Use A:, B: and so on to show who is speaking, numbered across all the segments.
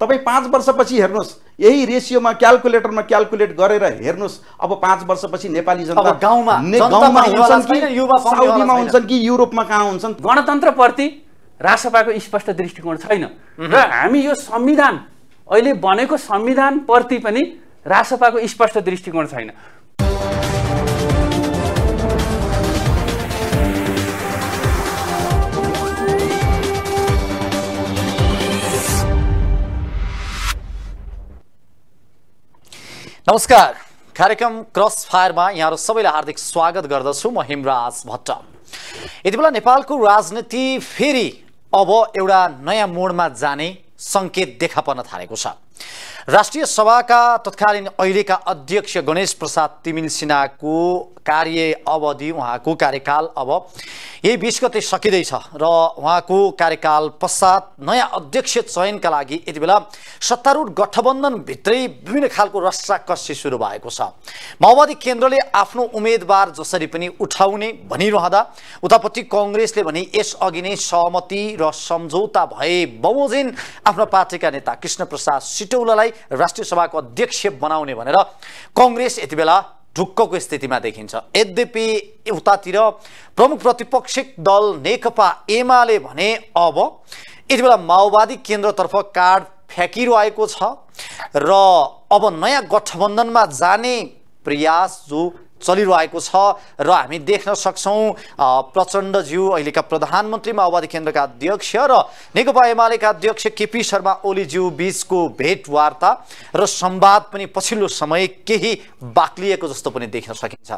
A: तपाईँ पाँच वर्षपछि हेर्नुहोस् यही रेसियोमा क्यालकुलेटरमा क्यालकुलेट गरेर हेर्नुहोस् अब पाँच वर्षपछि नेपाली जनता गाउँमा गाउँमा हुन्छन् कि साउदीमा हुन्छन् कि युरोपमा कहाँ
B: हुन्छन् गणतन्त्रप्रति राजसभाको स्पष्ट दृष्टिकोण छैन र हामी यो संविधान अहिले बनेको संविधानप्रति पनि राजसभाको स्पष्ट दृष्टिकोण छैन
C: नमस्कार कार्यक्रम क्रस फायरमा यहाँहरू सबैलाई हार्दिक स्वागत गर्दछु म हिमराज भट्ट यति बेला नेपालको राजनीति फेरि अब एउटा नयाँ मोडमा जाने सङ्केत देखा पर्न थालेको छ राष्ट्रिय सभाका तत्कालीन अहिलेका अध्यक्ष गणेश प्रसाद तिमिन सिन्हाको कार्य अवधि उहाँको कार्यकाल अब यही बिस गते सकिँदैछ र उहाँको कार्यकाल पश्चात नयाँ अध्यक्ष चयनका लागि यति बेला सत्तारूढ गठबन्धनभित्रै विभिन्न खालको रसाकसी सुरु भएको छ माओवादी केन्द्रले आफ्नो उम्मेदवार जसरी पनि उठाउने भनिरहँदा उतापट्टि कङ्ग्रेसले भने यसअघि नै सहमति र सम्झौता भए बमोजिन आफ्नो पार्टीका नेता कृष्णप्रसाद सिट चिटौलालाई राष्ट्रिय सभाको अध्यक्ष बनाउने भनेर कङ्ग्रेस यति बेला ढुक्कको स्थितिमा देखिन्छ यद्यपि उतातिर प्रमुख प्रतिपक्षिक दल नेकपा एमाले भने अब यति बेला माओवादी केन्द्रतर्फ कार्ड फ्याँकिरहेको छ र अब नयाँ गठबन्धनमा जाने प्रयास जो चलिरहेको छ र हामी देख्न सक्छौँ प्रचण्डज्यू अहिलेका प्रधानमन्त्री माओवादी केन्द्रका अध्यक्ष र नेकपा एमालेका अध्यक्ष केपी शर्मा ओलीज्यू बिचको भेटवार्ता र संवाद पनि पछिल्लो समय केही बाक्लिएको जस्तो पनि देख्न सकिन्छ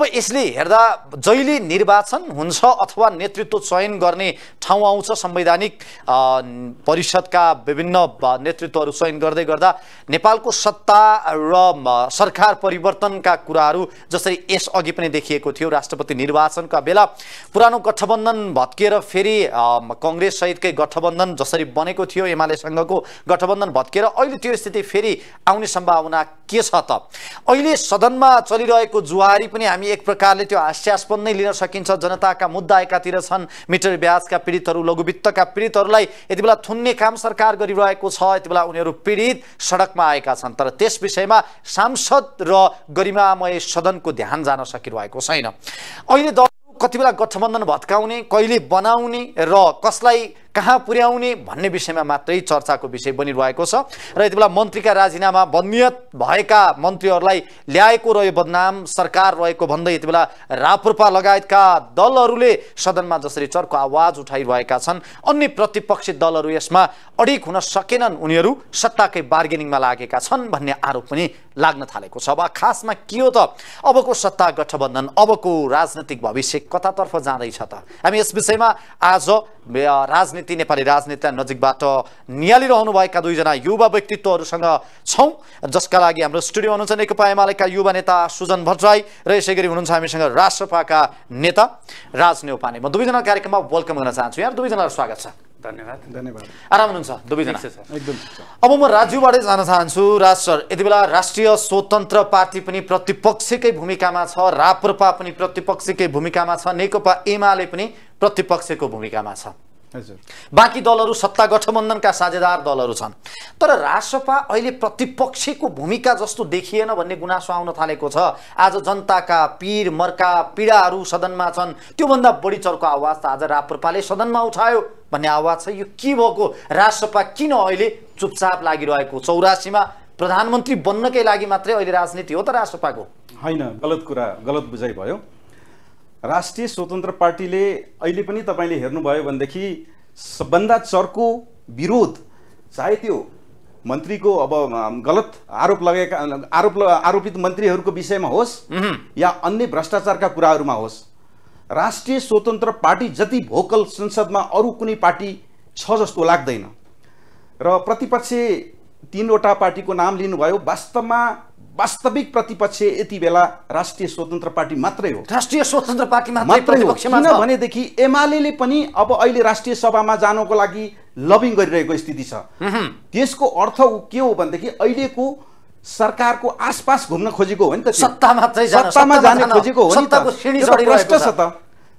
C: अब यसले हेर्दा जहिले निर्वाचन हुन्छ अथवा नेतृत्व चयन गर्ने ठाउँ आउँछ संवैधानिक परिषदका विभिन्न नेतृत्वहरू चयन गर्दै गर्दा नेपालको सत्ता र सरकार परिवर्तनका कुराहरू जसरी यसअघि पनि देखिएको थियो राष्ट्रपति निर्वाचनका बेला पुरानो गठबन्धन भत्किएर फेरि सहितकै गठबन्धन जसरी बनेको थियो एमालेसँगको गठबन्धन भत्किएर अहिले त्यो स्थिति फेरि आउने सम्भावना के छ त अहिले सदनमा चलिरहेको जुहारी पनि हामी एक प्रकारले त्यो हास्यास्पद नै लिन सकिन्छ जनताका मुद्दा एकातिर छन् मिटर ब्याजका पीडितहरू लघुवित्तका पीडितहरूलाई यति बेला थुन्ने काम सरकार गरिरहेको छ यति बेला उनीहरू पीडित सडकमा आएका छन् तर त्यस विषयमा सांसद र गरिमामय सदनको ध्यान जान सकिरहेको छैन अहिले दल कति बेला गठबन्धन भत्काउने कहिले बनाउने र कसलाई कहाँ पुर्याउने भन्ने विषयमा मात्रै चर्चाको विषय बनिरहेको छ र यति बेला मन्त्रीका राजीनामा बनियत भएका मन्त्रीहरूलाई ल्याएको र यो बदनाम सरकार रहेको भन्दै यति बेला रापुर्पा लगायतका दलहरूले सदनमा जसरी चर्को आवाज उठाइरहेका छन् अन्य प्रतिपक्षी दलहरू यसमा अडिक हुन सकेनन् उनीहरू सत्ताकै बार्गेनिङमा लागेका छन् भन्ने आरोप पनि लाग्न थालेको छ अब खासमा के हो त अबको सत्ता गठबन्धन अबको राजनैतिक भविष्य कतातर्फ जाँदैछ त हामी यस विषयमा आज राजनीति निम्ति नेपाली राजनेता नजिकबाट निहालिरहनुभएका दुईजना युवा व्यक्तित्वहरूसँग छौँ जसका लागि हाम्रो स्टुडियोमा हुनुहुन्छ नेकपा एमालेका युवा नेता सुजन भट्टराई र यसै गरी हुनुहुन्छ हामीसँग राष्ट्रपाका नेता राज नेउपाने म दुवैजना कार्यक्रममा वेलकम गर्न चाहन्छु यहाँ दुवैजनालाई स्वागत छ
B: धन्यवाद धन्यवाद
C: आराम हुनुहुन्छ दुवैजना एकदम अब म राज्यबाटै जान चाहन्छु राज सर यति बेला राष्ट्रिय स्वतन्त्र पार्टी पनि प्रतिपक्षकै भूमिकामा छ राप्रपा पनि प्रतिपक्षकै भूमिकामा छ नेकपा एमाले पनि प्रतिपक्षको भूमिकामा छ बाँकी दलहरू सत्ता गठबन्धनका साझेदार दलहरू छन् तर रासपा अहिले प्रतिपक्षीको भूमिका जस्तो देखिएन भन्ने गुनासो आउन थालेको छ आज जनताका पीर मर्का पीडाहरू सदनमा छन् त्योभन्दा बढी चर्को आवाज त आज राप्रपाले सदनमा उठायो भन्ने आवाज छ यो के भएको रासपा किन अहिले चुपचाप लागिरहेको चौरासीमा प्रधानमन्त्री बन्नकै लागि मात्रै अहिले राजनीति हो त राजसपाको होइन
A: गलत कुरा गलत बुझाइ भयो राष्ट्रिय स्वतन्त्र पार्टीले अहिले पनि तपाईँले हेर्नुभयो भनेदेखि सबभन्दा चर्को विरोध चाहे त्यो मन्त्रीको अब गलत आरोप लगाएका आरोप आरोपित मन्त्रीहरूको विषयमा होस् या अन्य भ्रष्टाचारका कुराहरूमा होस् राष्ट्रिय स्वतन्त्र पार्टी जति भोकल संसदमा अरू कुनै पार्टी छ जस्तो लाग्दैन र प्रतिपक्ष तिनवटा पार्टीको नाम लिनुभयो वास्तवमा वास्तविक प्रतिपक्ष यति बेला राष्ट्रिय स्वतन्त्र पार्टी मात्रै हो राष्ट्रिय स्वतन्त्र
C: पार्टी मात्रै हो
A: एमाले पनि अब अहिले राष्ट्रिय सभामा जानको लागि लबिङ गरिरहेको स्थिति छ त्यसको अर्थ के हो भनेदेखि अहिलेको सरकारको आसपास घुम्न खोजेको हो नि त सत्तामा सत्तामा जाने खोजेको हो नि प्रष्ट छ त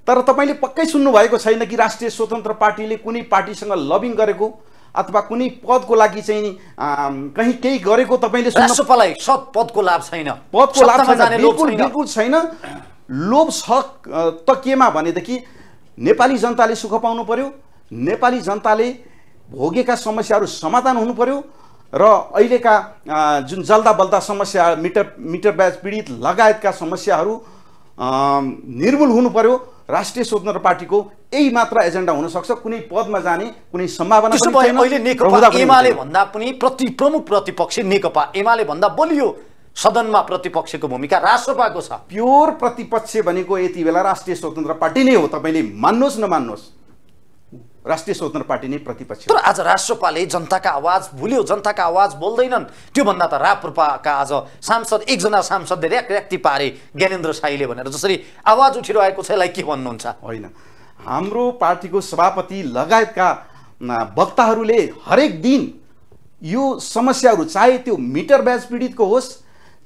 A: तर तपाईँले पक्कै सुन्नुभएको छैन कि राष्ट्रिय स्वतन्त्र पार्टीले कुनै पार्टीसँग लबिङ गरेको अथवा कुनै पदको लागि चाहिँ कहीँ केही गरेको तपाईँले राष्ट्रपालाई सत पदको लाभ छैन पदको लाभ बिल्कुल बिल्कुल छैन लोभ छ त केमा भनेदेखि नेपाली जनताले सुख पाउनु पर्यो नेपाली जनताले भोगेका समस्याहरू समाधान हुनु पर्यो र अहिलेका जुन जल्दा बल्दा समस्या मिटर मिटर ब्याज पीडित लगायतका समस्याहरू निर्मूल हुनु पर्यो राष्ट्रिय स्वतन्त्र पार्टीको यही मात्र एजेन्डा हुनसक्छ कुनै पदमा जाने कुनै सम्भावना अहिले नेकपा एमाले
C: भन्दा पनि प्रति प्रमुख प्रतिपक्ष नेकपा एमाले भन्दा बलियो सदनमा प्रतिपक्षको भूमिका राजसभाको
A: छ प्योर प्रतिपक्ष भनेको यति बेला राष्ट्रिय स्वतन्त्र पार्टी नै हो तपाईँले मान्नुहोस् नमान्नुहोस् राष्ट्रिय स्वतन्त्र पार्टी नै प्रतिपक्ष तर आज राष्ट्रपाले जनताका आवाज भुल्यो
C: जनताका आवाज बोल्दैनन् त्योभन्दा त राप्रपाका आज सांसद एकजना सांसदले ऱ्याक ऱ्याक्ती पारे
A: ज्ञानेन्द्र साईले भनेर जसरी आवाज उठिरहेको छ यसलाई के भन्नुहुन्छ होइन हाम्रो पार्टीको सभापति लगायतका वक्ताहरूले हरेक दिन यो समस्याहरू चाहे त्यो मिटर ब्याज पीडितको होस्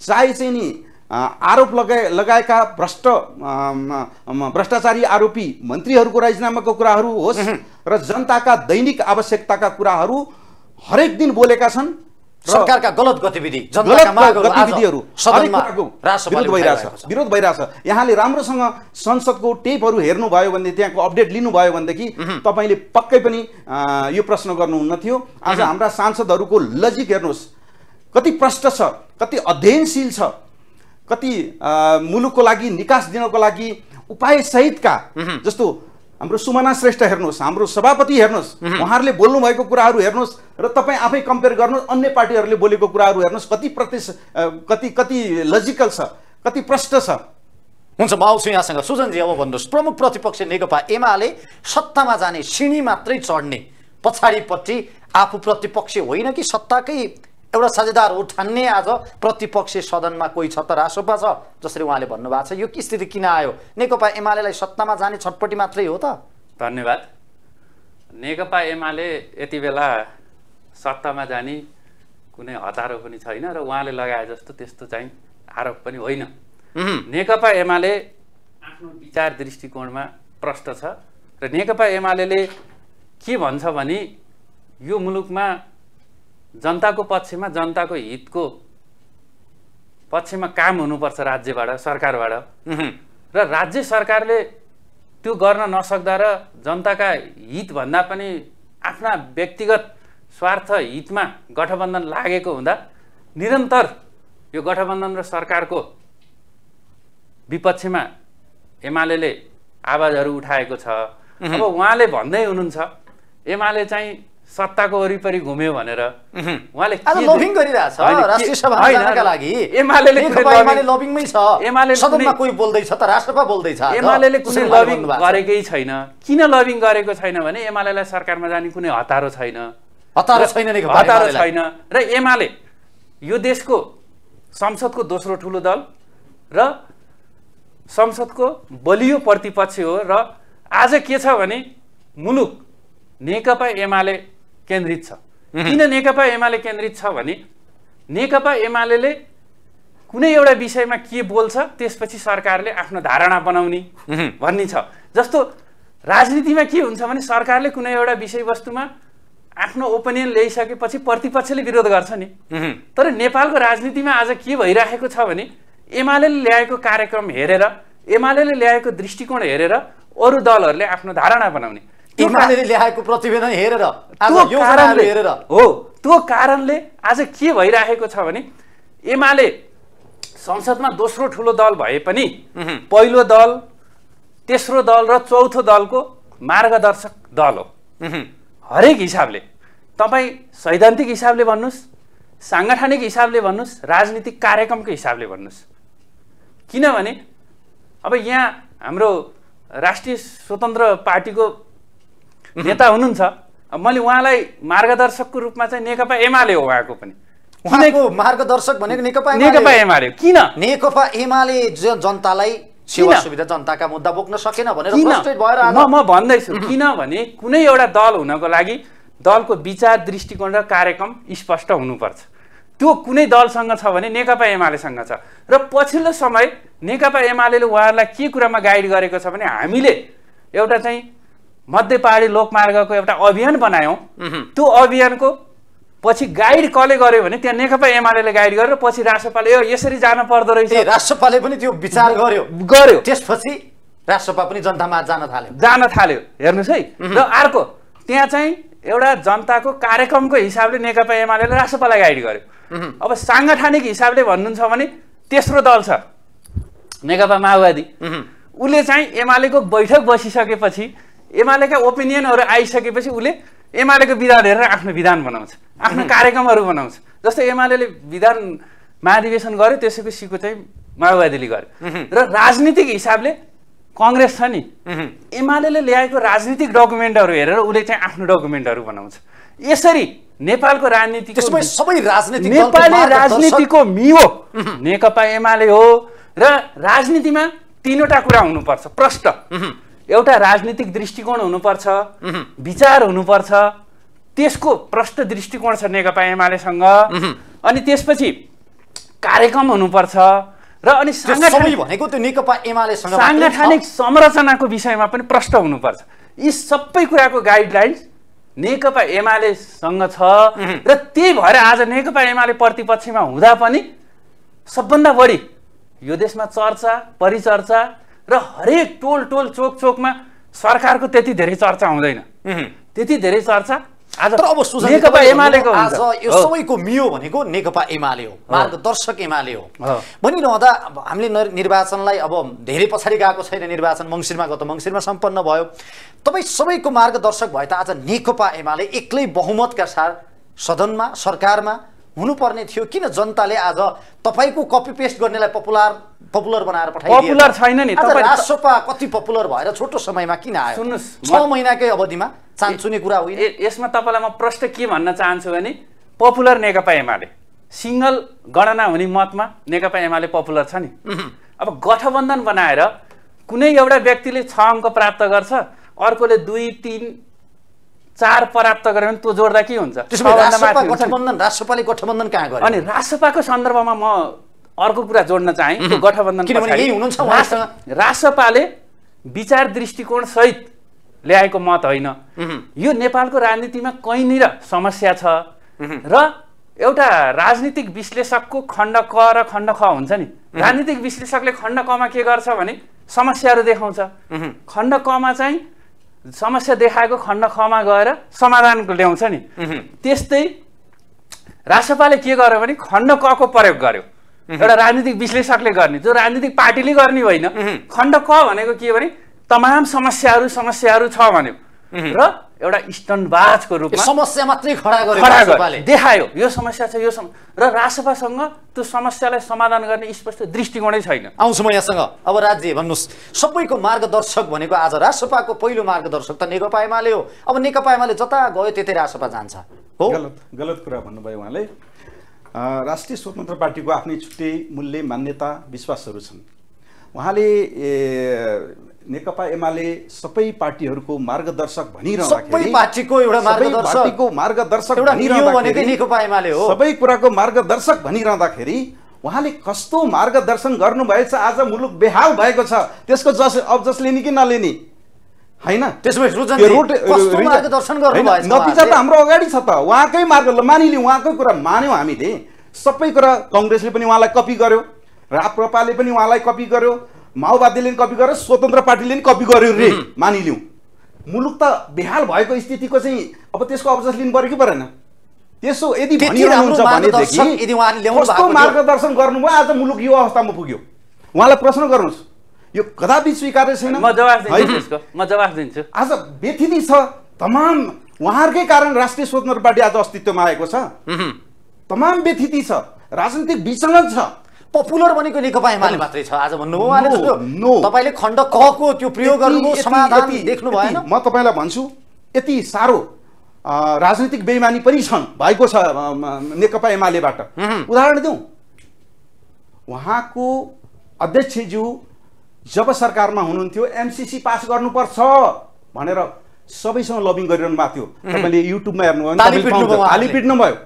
A: चाहे चाहिँ नि आरोप लगाए लगाएका भ्रष्ट भ्रष्टाचारी आरोपी मन्त्रीहरूको राजीनामाको कुराहरू होस् र जनताका दैनिक आवश्यकताका कुराहरू हरेक दिन बोलेका छन् सरकारका
C: गलत गतिविधि गतिविधिहरू विरोध भइरहेछ
A: विरोध भइरहेछ यहाँले राम्रोसँग संसदको टेपहरू हेर्नुभयो भने त्यहाँको अपडेट लिनुभयो भनेदेखि तपाईँले पक्कै पनि यो प्रश्न गर्नुहुन्न थियो आज हाम्रा सांसदहरूको लजिक हेर्नुहोस् कति प्रष्ट छ कति अध्ययनशील छ कति मुलुकको लागि निकास दिनको लागि उपायसहितका जस्तो हाम्रो सुमना श्रेष्ठ हेर्नुहोस् हाम्रो सभापति हेर्नुहोस् उहाँहरूले बोल्नुभएको कुराहरू हेर्नुहोस् र तपाईँ आफै कम्पेयर गर्नुहोस् अन्य पार्टीहरूले बोलेको कुराहरू हेर्नुहोस् कति प्रति कति कति लजिकल छ कति प्रष्ट छ हुन्छ म आउँछु यहाँसँग सुजनजी अब भन्नुहोस् प्रमुख प्रतिपक्ष नेकपा एमाले
C: सत्तामा जाने सिँढी मात्रै चढ्ने पछाडिपट्टि आफू प्रतिपक्ष होइन कि सत्ताकै एउटा साझेदार उठान्ने आज प्रतिपक्षी सदनमा कोही छ त रासोपा छ जसरी उहाँले भन्नुभएको छ यो कि स्थिति किन आयो नेकपा एमालेलाई सत्तामा जाने छटपट्टि मात्रै हो त
B: धन्यवाद नेकपा एमाले यति बेला सत्तामा जाने कुनै हतारो पनि छैन र उहाँले लगाए जस्तो त्यस्तो चाहिँ आरोप पनि होइन नेकपा एमाले आफ्नो विचार दृष्टिकोणमा प्रष्ट छ र नेकपा एमाले के भन्छ भने यो मुलुकमा जनताको पक्षमा जनताको हितको पक्षमा काम हुनुपर्छ राज्यबाट सरकारबाट र राज्य सरकारले त्यो गर्न नसक्दा र जनताका हितभन्दा पनि आफ्ना व्यक्तिगत स्वार्थ हितमा गठबन्धन लागेको हुँदा निरन्तर यो गठबन्धन र सरकारको विपक्षमा एमाले आवाजहरू उठाएको छ अब उहाँले भन्दै हुनुहुन्छ एमाले चाहिँ सत्ताको वरिपरि घुम्यो भनेर उहाँले गरेकै छैन किन लभिङ गरेको छैन भने एमालेलाई सरकारमा जाने कुनै हतारो छैन हतारो छैन हतारो छैन र एमाले यो देशको संसदको दोस्रो ठुलो दल र संसदको बलियो प्रतिपक्ष हो र आज के छ भने मुलुक नेकपा एमाले केन्द्रित छ किन नेकपा एमाले केन्द्रित छ भने नेकपा एमाले कुनै एउटा विषयमा के बोल्छ त्यसपछि सरकारले आफ्नो धारणा बनाउने भन्ने छ जस्तो राजनीतिमा के हुन्छ भने सरकारले कुनै एउटा विषयवस्तुमा आफ्नो ओपिनियन ल्याइसकेपछि प्रतिपक्षले विरोध गर्छ नि तर नेपालको राजनीतिमा आज के भइराखेको छ भने एमाले ल्याएको कार्यक्रम हेरेर एमाले ल्याएको दृष्टिकोण हेरेर अरू दलहरूले आफ्नो धारणा बनाउने ल्याएको प्रतिवेदन हेरेर हेरेर हो त्यो कारणले आज के भइराखेको छ भने एमाले संसदमा दोस्रो ठुलो दल भए पनि पहिलो दल तेस्रो दल र चौथो दलको मार्गदर्शक दल हो हरेक हिसाबले तपाईँ सैद्धान्तिक हिसाबले भन्नुहोस् साङ्गठनिक हिसाबले भन्नुहोस् राजनीतिक कार्यक्रमको हिसाबले भन्नुहोस् किनभने अब यहाँ हाम्रो राष्ट्रिय स्वतन्त्र पार्टीको नेता हुनुहुन्छ मैले उहाँलाई मार्गदर्शकको रूपमा चाहिँ नेकपा एमाले हो उहाँको पनि उहाँको मार्गदर्शक भनेको नेकपा नेकपा एमाले किन नेकपा एमाले
C: जनतालाई सेवा सुविधा जनताका मुद्दा बोक्न सकेन भनेर भएर म
B: भन्दैछु किनभने कुनै एउटा दल हुनको लागि दलको विचार दृष्टिकोण र कार्यक्रम स्पष्ट हुनुपर्छ त्यो कुनै दलसँग छ भने नेकपा एमालेसँग छ र पछिल्लो समय नेकपा एमाले उहाँहरूलाई के कुरामा गाइड गरेको छ भने हामीले एउटा चाहिँ मध्य पहाडी लोकमार्गको एउटा अभियान बनायौँ त्यो अभियानको पछि गाइड कसले गर्यो भने त्यहाँ नेकपा एमाले गाइड गरेर पछि राष्ट्रपाले यसरी जानु पर्दो रहेछ राष्ट्रपाले पनि त्यो विचार गर्यो गर्यो त्यसपछि राष्ट्रपा पनि जनतामा जान थाल्यो जान थाल्यो हेर्नुहोस् है र अर्को त्यहाँ चाहिँ एउटा जनताको कार्यक्रमको हिसाबले नेकपा एमाले राष्ट्रपालाई गाइड गर्यो अब साङ्गठनिक हिसाबले भन्नुहुन्छ भने तेस्रो दल छ नेकपा माओवादी उसले चाहिँ एमालेको बैठक बसिसकेपछि एमालेका ओपिनियनहरू आइसकेपछि उसले एमालेको विधान हेरेर आफ्नो विधान बनाउँछ आफ्नो कार्यक्रमहरू बनाउँछ जस्तै एमाले विधान महाधिवेशन गर्यो त्यसैको सिको चाहिँ माओवादीले गर्यो र राजनीतिक हिसाबले कङ्ग्रेस छ नि एमाले ल्याएको राजनीतिक डकुमेन्टहरू हेरेर उसले चाहिँ आफ्नो डकुमेन्टहरू बनाउँछ यसरी नेपालको राजनीति सबै राजनीति नेपाली राजनीतिको मियो नेकपा एमाले हो र राजनीतिमा तिनवटा कुरा हुनुपर्छ प्रष्ट एउटा राजनीतिक दृष्टिकोण हुनुपर्छ विचार हुनुपर्छ त्यसको प्रष्ट दृष्टिकोण छ नेकपा एमालेसँग अनि त्यसपछि कार्यक्रम हुनुपर्छ र अनि भनेको
C: त्यो नेकपा एमालेसँग साङ्गठनिक
B: संरचनाको विषयमा पनि प्रष्ट हुनुपर्छ यी सबै कुराको गाइडलाइन्स नेकपा एमालेसँग छ र त्यही भएर आज नेकपा एमाले प्रतिपक्षमा हुँदा पनि सबभन्दा बढी यो देशमा चर्चा परिचर्चा र हरेक टोल टोल चोक चोकमा सरकारको त्यति धेरै चर्चा हुँदैन त्यति धेरै चर्चा आज एमालेको आज यो सबैको
C: मियो भनेको नेकपा एमाले हो मार्गदर्शक एमाले हो भनिरहँदा हामीले निर्वाचनलाई अब धेरै पछाडि गएको छैन निर्वाचन मङ्सिरमा गत मङ्सिरमा सम्पन्न भयो तपाईँ सबैको मार्गदर्शक भए त आज नेकपा एमाले एक्लै बहुमतका साथ सदनमा सरकारमा हुनुपर्ने थियो किन जनताले आज तपाईँको कपी पेस्ट गर्नेलाई पपुलर पपुलर बनाएर पठाइदियो छैन नि सोपा कति पपुलर भएर छोटो समयमा किन आयो सुन्नुहोस् छ महिनाकै
B: अवधिमा चान्सुने कुरा होइन यसमा तपाईँलाई म प्रश्न के भन्न चाहन्छु भने पपुलर नेकपा एमाले सिङ्गल गणना हुने मतमा नेकपा एमाले पपुलर छ नि अब गठबन्धन बनाएर कुनै एउटा व्यक्तिले छ अङ्क प्राप्त गर्छ अर्कोले दुई तिन चार प्राप्त गरे भने त्यो जोड्दा के हुन्छ गठबन्धन राष्ट्रपाले गठबन्धन कहाँ गर्यो अनि राष्ट्रपाको सन्दर्भमा म अर्को कुरा जोड्न चाहेँ गठबन्धन राष्ट्रपाले विचार दृष्टिकोण सहित ल्याएको मत होइन यो नेपालको राजनीतिमा कहीँनिर समस्या छ र एउटा राजनीतिक विश्लेषकको खण्ड क र खण्ड ख हुन्छ नि राजनीतिक विश्लेषकले खण्ड कमा के गर्छ भने समस्याहरू देखाउँछ खण्ड कमा चाहिँ समस्या देखाएको खण्ड खमा गएर समाधान ल्याउँछ नि त्यस्तै राष्ट्रपाले के गर्यो भने खण्ड कको प्रयोग गर्यो एउटा राजनीतिक विश्लेषकले गर्ने जो राजनीतिक पार्टीले गर्ने होइन खण्ड क भनेको के भने तमाम समस्याहरू समस्याहरू छ भन्यो Mhm. र एउटा स्टनबाजको रूपमा समस्या मात्रै खडा
C: गर्यो देखायो
B: यो समस्या छ यो र राजसभासँग त्यो समस्यालाई समाधान गर्ने स्पष्ट दृष्टिकोणै छैन आउँछु म
C: यहाँसँग अब राज्य भन्नुहोस् सबैको मार्गदर्शक भनेको आज राजसभाको पहिलो मार्गदर्शक त नेकपा एमाले हो अब नेकपा एमाले जता गयो त्यतै राजसभा जान्छ
A: हो गलत गलत कुरा भन्नुभयो उहाँले राष्ट्रिय स्वतन्त्र पार्टीको आफ्नै छुट्टै मूल्य मान्यता विश्वासहरू छन् उहाँले नेकपा एमाले सबै पार्टीहरूको मार्गदर्शक भनिरहेको सबै कुराको मार्गदर्शक भनिरहँदाखेरि उहाँले कस्तो मार्गदर्शन गर्नुभएछ आज मुलुक बेहाल भएको छ त्यसको जस अब जस लिने कि नलिने होइन नतिजा त हाम्रो अगाडि छ त उहाँकै मार्ग मानिलियो उहाँकै कुरा मान्यौँ हामीले सबै कुरा कङ्ग्रेसले पनि उहाँलाई कपी गर्यो राप्रपाले पनि उहाँलाई कपी गर्यो माओवादीले पनि कपी गरेर स्वतन्त्र पार्टीले पनि कपी गर्यो रे मानिलिउँ मुलुक त बेहाल भएको स्थितिको चाहिँ अब त्यसको अवसर लिनु पऱ्यो कि परेन त्यसो यदि कस्तो मार्गदर्शन गर्नुभयो आज मुलुक यो अवस्थामा पुग्यो उहाँलाई प्रश्न गर्नुहोस् यो कदापि स्वीकार्य छैन म
B: जवाफ दिन्छु आज
A: व्यथिति छ तमाम उहाँहरूकै कारण राष्ट्रिय स्वतन्त्र पार्टी आज अस्तित्वमा आएको छ तमाम व्यथिति छ राजनीतिक विचलन छ पपुलर भनेको नेकपा एमाले
C: मात्रै छ आज भन्नुभयो उहाँले
A: नो तपाईँले खण्ड को त्यो प्रयोग गर्नुभयो समाधान देख्नु भएन म तपाईँलाई भन्छु यति साह्रो राजनीतिक बेइमानी पनि छन् भएको छ नेकपा एमालेबाट उदाहरण दिउँ उहाँको अध्यक्षज्यू जब सरकारमा हुनुहुन्थ्यो एमसिसी पास गर्नुपर्छ भनेर सबैसँग लबिङ गरिरहनु भएको थियो तपाईँले युट्युबमा हेर्नुभयो ताली पिट्नुभयो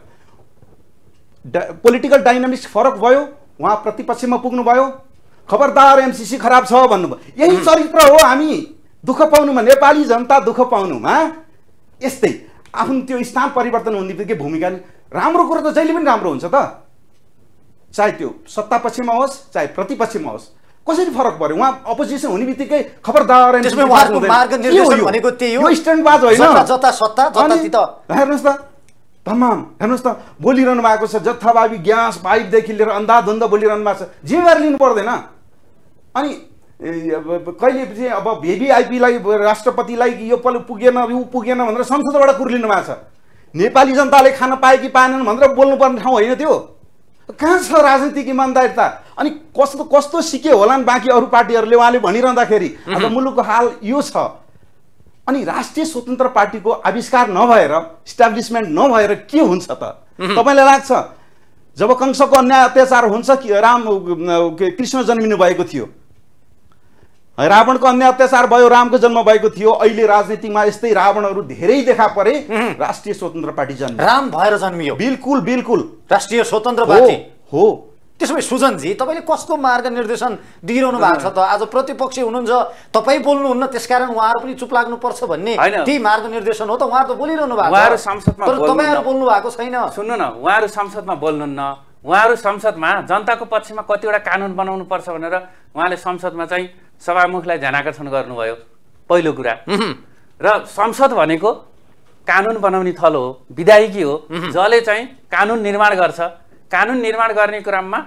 A: पोलिटिकल डाइनामिक्स फरक भयो उहाँ प्रतिपक्षमा पुग्नुभयो खबरदार एमसिसी खराब छ भन्नुभयो यही चरित्र हो हामी दुःख पाउनुमा नेपाली जनता दुःख पाउनुमा यस्तै आफ्नो त्यो स्थान परिवर्तन हुने बित्तिकै भूमिका राम्रो कुरो त जहिले पनि राम्रो हुन्छ त चाहे त्यो सत्ता पक्षमा होस् चाहे प्रतिपक्षमा होस् कसरी फरक पर्यो उहाँ अपोजिसन हुने बित्तिकै खबरदार हेर्नुहोस् त तमाम हेर्नुहोस् त बोलिरहनु भएको छ जथाभावी ग्यास पाइपदेखि लिएर अन्धाधुन्ध बोलिरहनु भएको छ जिम्मेवार लिनु पर्दैन अनि कहिले चाहिँ अब भेभिआइपीलाई राष्ट्रपतिलाई यो पल पुगेन ऊ पुगेन भनेर संसदबाट कुर्लिनु भएको छ नेपाली जनताले खान पाए कि पाएनन् भनेर बोल्नुपर्ने ठाउँ होइन त्यो कहाँ छ राजनीतिक इमान्दारिता अनि कस्तो कस्तो सिके नि बाँकी अरू पार्टीहरूले उहाँले भनिरहँदाखेरि अब मुलुकको हाल यो छ अनि राष्ट्रिय स्वतन्त्र पार्टीको आविष्कार नभएर इस्टाब्लिसमेन्ट नभएर के हुन्छ त तपाईँलाई लाग्छ जब कंसको अन्याय अत्याचार हुन्छ कि राम कृष्ण जन्मिनु भएको थियो रावणको अन्याय अत्याचार भयो रामको जन्म भएको थियो अहिले राजनीतिमा यस्तै रावणहरू धेरै देखा परे राष्ट्रिय स्वतन्त्र पार्टी जन्म राम भएर जन्मियो बिल्कुल बिल्कुल
C: राष्ट्रिय स्वतन्त्र पार्टी हो त्यसो भए सुजनजी तपाईँले कस्तो मार्ग निर्देशन दिइरहनु भएको छ त आज प्रतिपक्षी हुनुहुन्छ तपाईँ बोल्नुहुन्न त्यसकारण उहाँहरू पनि चुप लाग्नुपर्छ भन्ने त्यही मार्ग निर्देशन हो त उहाँहरू त बोलिरहनु भएको उहाँहरू तपाईँहरू बोल्नु भएको
B: छैन सुन्नु न उहाँहरू संसदमा बोल्नुहुन्न उहाँहरू संसदमा जनताको पक्षमा कतिवटा कानुन बनाउनु पर्छ भनेर उहाँले संसदमा चाहिँ सभामुखलाई ध्यान आकर्षण गर्नुभयो पहिलो कुरा र संसद भनेको कानुन बनाउने थलो हो विधायकी हो जसले चाहिँ कानुन निर्माण गर्छ कानुन निर्माण गर्ने क्रममा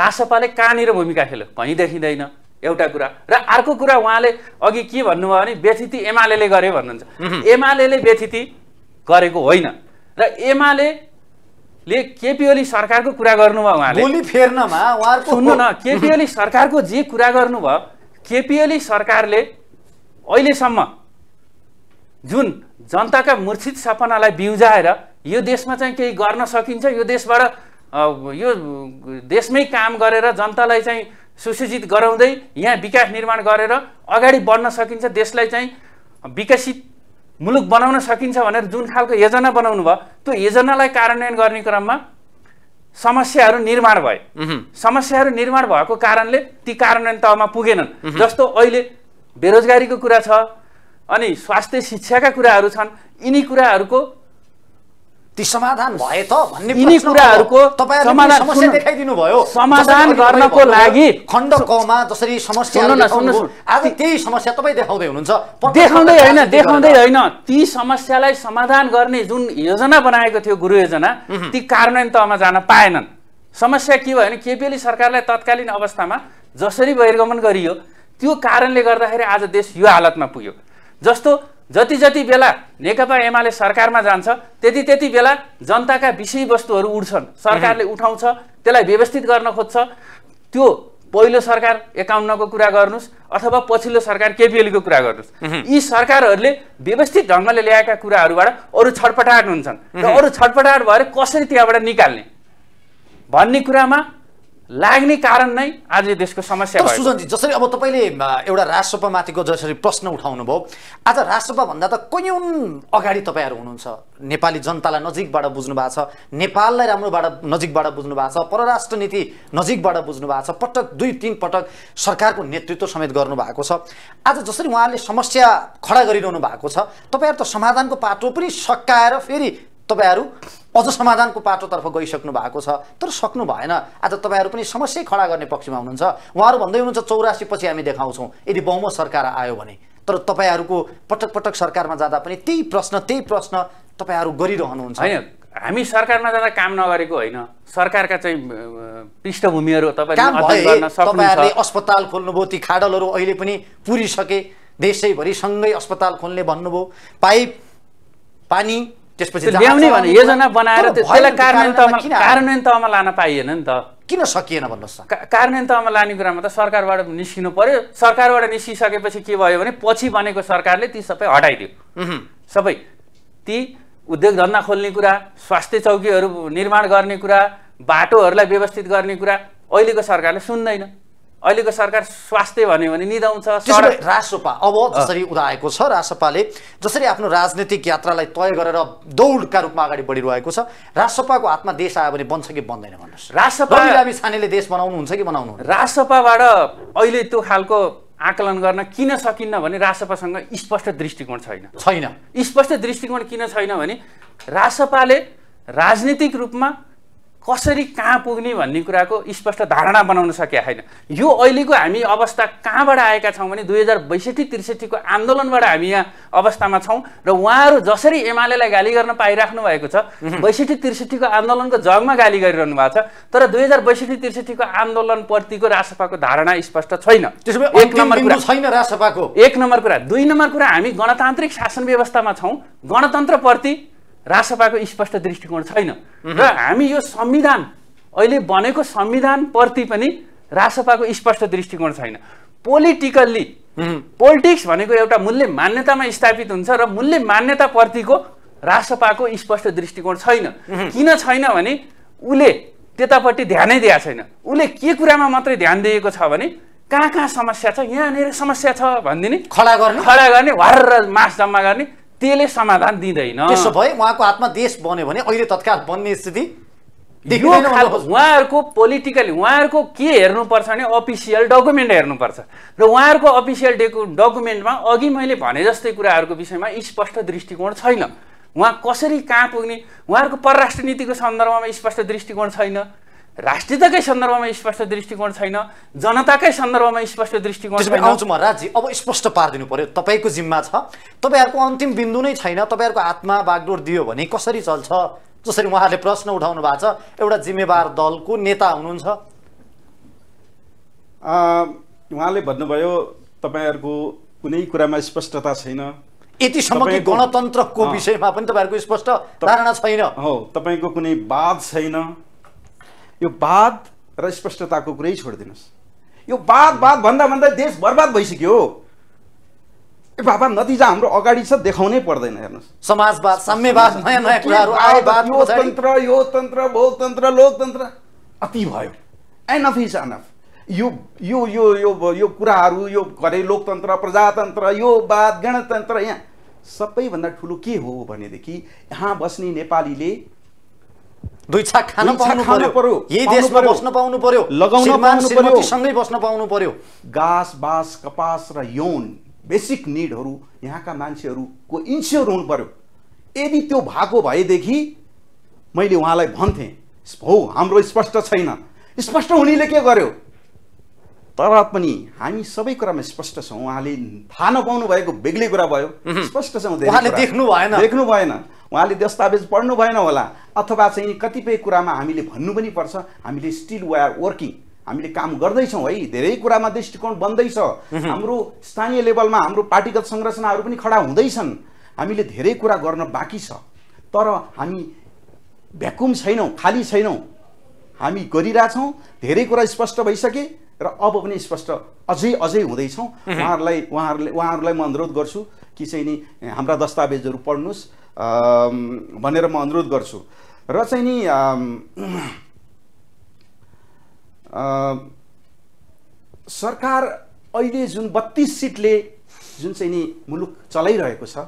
B: रासपाले कहाँनिर भूमिका खेल्यो कहीँ देखिँदैन एउटा कुरा र अर्को कुरा उहाँले अघि के भन्नुभयो भने व्यथिति एमाले गरे भन्नुहुन्छ एमाले व्यथिति गरेको होइन र एमाले ले केपी ओली सरकारको कुरा गर्नुभयो उहाँले फेर्नमा उहाँहरूको सुन्नु न केपी ओली सरकारको जे कुरा गर्नुभयो केपी ओली सरकारले अहिलेसम्म जुन जनताका मूर्छित सपनालाई बिउजाएर यो देशमा चाहिँ केही गर्न सकिन्छ यो देशबाट यो देशमै काम गरेर जनतालाई चाहिँ सुसूजित गराउँदै यहाँ विकास निर्माण गरेर अगाडि बढ्न सकिन्छ देशलाई चाहिँ विकसित मुलुक बनाउन सकिन्छ भनेर जुन खालको योजना बनाउनु भयो त्यो योजनालाई कार्यान्वयन गर्ने क्रममा समस्याहरू निर्माण भए समस्याहरू निर्माण भएको कारणले ती कार्यान्वयन तहमा पुगेनन् जस्तो अहिले बेरोजगारीको कुरा छ अनि स्वास्थ्य शिक्षाका कुराहरू छन् यिनी कुराहरूको ती समाधान भए त भन्ने यिनी कुराहरूको समस्या देखाइदिनु भयो समाधान गर्नको लागि
C: खण्ड कमा
B: जसरी समस्या आज त्यही समस्या तपाईँ देखाउँदै हुनुहुन्छ देखाउँदै होइन देखाउँदै होइन ती समस्यालाई समाधान गर्ने जुन योजना बनाएको थियो गुरु योजना ती कार्यान्वयन तहमा जान पाएनन् समस्या के भयो भने केपिएली सरकारलाई तत्कालीन अवस्थामा जसरी बहिर्गमन गरियो त्यो कारणले गर्दाखेरि आज देश यो हालतमा पुग्यो जस्तो जति जति बेला नेकपा एमाले सरकारमा जान्छ त्यति त्यति बेला जनताका विषयवस्तुहरू उठ्छन् सरकारले उठाउँछ त्यसलाई व्यवस्थित गर्न खोज्छ त्यो पहिलो सरकार एकाउन्नको कुरा गर्नुहोस् अथवा पछिल्लो सरकार केपिएलको कुरा गर्नुहोस् यी सरकारहरूले व्यवस्थित ढङ्गले ल्याएका कुराहरूबाट अरू छटपटाहट हुन्छन् र अरू छटपटाहट भएर कसरी त्यहाँबाट निकाल्ने भन्ने कुरामा लाग्ने कारण नै आज देशको समस्या सुजनजी
C: जसरी अब तपाईँले एउटा राष्ट्रसभामाथिको जसरी प्रश्न उठाउनु भयो आज भन्दा त कैयौँ अगाडि तपाईँहरू हुनुहुन्छ नेपाली जनतालाई नजिकबाट बुझ्नु भएको छ नेपाललाई राम्रोबाट नजिकबाट बुझ्नु भएको छ परराष्ट्र नीति नजिकबाट बुझ्नु भएको छ पटक दुई तिन पटक सरकारको नेतृत्व समेत गर्नुभएको छ आज जसरी उहाँहरूले समस्या खडा गरिरहनु भएको छ तपाईँहरू त समाधानको पाटो पनि सकाएर फेरि तपाईँहरू अझ समाधानको पाटोतर्फ गइसक्नु भएको छ तर सक्नु भएन आज तपाईँहरू पनि समस्या खडा गर्ने पक्षमा हुनुहुन्छ उहाँहरू भन्दै हुनुहुन्छ चौरासी पछि हामी देखाउँछौँ यदि बहुमत सरकार आयो भने तर तपाईँहरूको पटक पटक सरकारमा जाँदा पनि त्यही प्रश्न त्यही प्रश्न तपाईँहरू गरिरहनुहुन्छ होइन
B: हामी सरकारमा जाँदा काम नगरेको होइन सरकारका चाहिँ पृष्ठभूमिहरू तपाईँहरूले अस्पताल
C: खोल्नुभयो ती खाडलहरू अहिले पनि पुरिसके देशैभरि सँगै अस्पताल खोल्ने भन्नुभयो पाइप
B: पानी त्यसपछि ल्याउने भने योजना बनाएर त्यसलाई कार्यान्वयन कार्यान्वयन तहमा लान पाइएन नि त किन सकिएन भन्नुहोस् कार्यान्वयन तहमा लाने कुरामा त सरकारबाट निस्किनु पर्यो सरकारबाट निस्किसकेपछि के भयो भने पछि बनेको सरकारले ती सबै हटाइदियो सबै ती उद्योग धन्दा खोल्ने कुरा स्वास्थ्य चौकीहरू निर्माण गर्ने कुरा बाटोहरूलाई व्यवस्थित गर्ने कुरा अहिलेको सरकारले सुन्दैन अहिलेको सरकार स्वास्थ्य भन्यो भने निधाउँछ रासोपा अब जसरी उदाएको छ रासोपाले जसरी
C: आफ्नो राजनीतिक यात्रालाई तय गरेर दौडका रूपमा अगाडि बढिरहेको छ रासोपाको हातमा देश आयो भने
B: बन्छ कि बन्दैन भन्नुहोस् रासोपा
C: छानेले देश बनाउनु हुन्छ कि बनाउनु
B: रासोपाबाट अहिले त्यो खालको आकलन गर्न किन सकिन्न भने रासपासँग स्पष्ट दृष्टिकोण छैन छैन स्पष्ट दृष्टिकोण किन छैन भने रासपाले राजनीतिक रूपमा कसरी कहाँ पुग्ने भन्ने कुराको स्पष्ट धारणा बनाउन सकेका छैन यो अहिलेको हामी अवस्था कहाँबाट आएका छौँ भने दुई हजार बैसठी त्रिसठीको आन्दोलनबाट हामी यहाँ अवस्थामा छौँ र उहाँहरू जसरी एमालेलाई गाली गर्न पाइराख्नु भएको छ बैसठी त्रिसठीको आन्दोलनको जगमा गाली गरिरहनु भएको छ तर दुई हजार बैसठी त्रिसठीको आन्दोलनप्रतिको राजसभाको धारणा स्पष्ट छैन एक नम्बर कुरा छैन राजसभाको एक नम्बर कुरा दुई नम्बर कुरा हामी गणतान्त्रिक शासन व्यवस्थामा छौँ गणतन्त्रप्रति राजसभाको स्पष्ट दृष्टिकोण छैन र हामी यो संविधान अहिले बनेको संविधानप्रति पनि राजसभाको स्पष्ट दृष्टिकोण छैन पोलिटिकल्ली पोलिटिक्स भनेको एउटा मूल्य मान्यतामा स्थापित हुन्छ र मूल्य मान्यताप्रतिको राजसभाको स्पष्ट दृष्टिकोण छैन किन छैन भने उसले त्यतापट्टि ध्यानै दिएको छैन उसले के कुरामा मात्रै ध्यान दिएको छ भने कहाँ कहाँ समस्या छ यहाँनिर समस्या छ भनिदिने खडा गर्ने खडा गर्ने वार मास जम्मा गर्ने त्यसले समाधान दिँदैन त्यसो भए उहाँको हातमा देश बन्यो भने अहिले तत्काल बन्ने स्थिति उहाँहरूको पोलिटिकली उहाँहरूको के हेर्नुपर्छ भने अफिसियल डकुमेन्ट हेर्नुपर्छ र उहाँहरूको अफिसियल डकुमेन्टमा अघि मैले भने जस्तै कुराहरूको विषयमा स्पष्ट दृष्टिकोण छैन उहाँ कसरी कहाँ पुग्ने उहाँहरूको परराष्ट्र नीतिको सन्दर्भमा स्पष्ट दृष्टिकोण छैन राष्ट्रियताकै सन्दर्भमा स्पष्ट दृष्टिकोण छैन जनताकै सन्दर्भमा
C: स्पष्ट दृष्टिकोण छैन आउँछु म राज्य अब स्पष्ट पारिदिनु पर्यो तपाईँको जिम्मा छ तपाईँहरूको अन्तिम बिन्दु नै छैन तपाईँहरूको हातमा बागडोर दियो भने कसरी चल्छ जसरी उहाँहरूले प्रश्न उठाउनु भएको छ एउटा जिम्मेवार दलको नेता हुनुहुन्छ
A: उहाँले भन्नुभयो तपाईँहरूको कुनै कुरामा स्पष्टता छैन यतिसम्म कि गणतन्त्रको विषयमा पनि तपाईँहरूको स्पष्ट धारणा छैन हो तपाईँको कुनै बाध छैन यो वाद र स्पष्टताको कुरै छोडिदिनुहोस् यो वाद वाद भन्दा भन्दा देश बर्बाद भइसक्यो ए बाबा नतिजा हाम्रो अगाडि छ देखाउनै पर्दैन हेर्नुहोस्
C: समाजवाद साम्यवाद नयाँ नयाँ कुराहरू यो तन्त्र
A: यो तन्त्र लोकतन्त्र अति भयो एनफ इज अनफ यो यो यो यो यो कुराहरू यो घरे लोकतन्त्र प्रजातन्त्र यो वाद गणतन्त्र यहाँ सबैभन्दा ठुलो के हो भनेदेखि यहाँ बस्ने नेपालीले दुई छाक खान पाउनु पर्यो यही देशमा बस्न
C: पाउनु पर्यो लगाउन पाउनु पर्यो
A: सँगै बस्न पाउनु पर्यो घाँस बाँस कपास र यौन बेसिक निडहरू यहाँका मान्छेहरूको इन्स्योर हुनु पर्यो यदि त्यो भएको भएदेखि मैले उहाँलाई भन्थेँ हो हाम्रो स्पष्ट छैन स्पष्ट हुनेले के गर्यो तर पनि हामी सबै कुरामा स्पष्ट छौँ उहाँले थाहा नपाउनु भएको बेग्लै कुरा भयो स्पष्ट छौँ देख्नु भएन देख्नु भएन उहाँले दस्तावेज पढ्नु भएन होला अथवा चाहिँ कतिपय कुरामा हामीले भन्नु पनि पर्छ हामीले स्टिल वे वर्किङ हामीले काम गर्दैछौँ है धेरै कुरामा दृष्टिकोण बन्दैछ हाम्रो स्थानीय लेभलमा हाम्रो पार्टीगत संरचनाहरू पनि खडा हुँदैछन् हामीले धेरै कुरा गर्न बाँकी छ तर हामी भ्याकुम छैनौँ खाली छैनौँ हामी गरिरहेछौँ धेरै कुरा स्पष्ट भइसके र अब पनि स्पष्ट अझै अझै हुँदैछौँ उहाँहरूलाई उहाँहरूले उहाँहरूलाई म अनुरोध गर्छु कि चाहिँ नि हाम्रा दस्तावेजहरू पढ्नुहोस् भनेर म अनुरोध गर्छु र चाहिँ नि सरकार अहिले जुन बत्तिस सिटले जुन चाहिँ नि मुलुक चलाइरहेको छ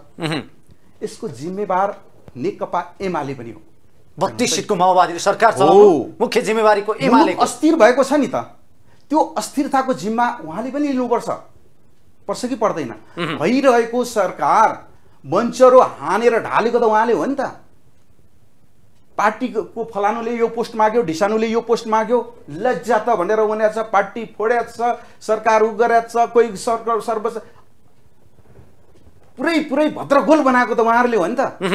A: यसको जिम्मेवार नेकपा एमाले पनि हो बत्तिस सिटको माओवादी सरकार मुख्य जिम्मेवारीको एमाले अस्थिर भएको छ नि त त्यो अस्थिरताको जिम्मा उहाँले पनि लिनुपर्छ पर्छ कि पर्दैन भइरहेको सरकार मञ्चहरू हानेर ढालेको त उहाँले हो नि त पार्टीको फलानुले यो पोस्ट माग्यो ढिसानुले यो पोस्ट माग्यो लज्जा त भनेर उनीहरू छ पार्टी फोड्या छ सरकार उ छ कोही सरकार सर्वोच्च पुरै पुरै भद्रगोल बनाएको त उहाँहरूले हो नि त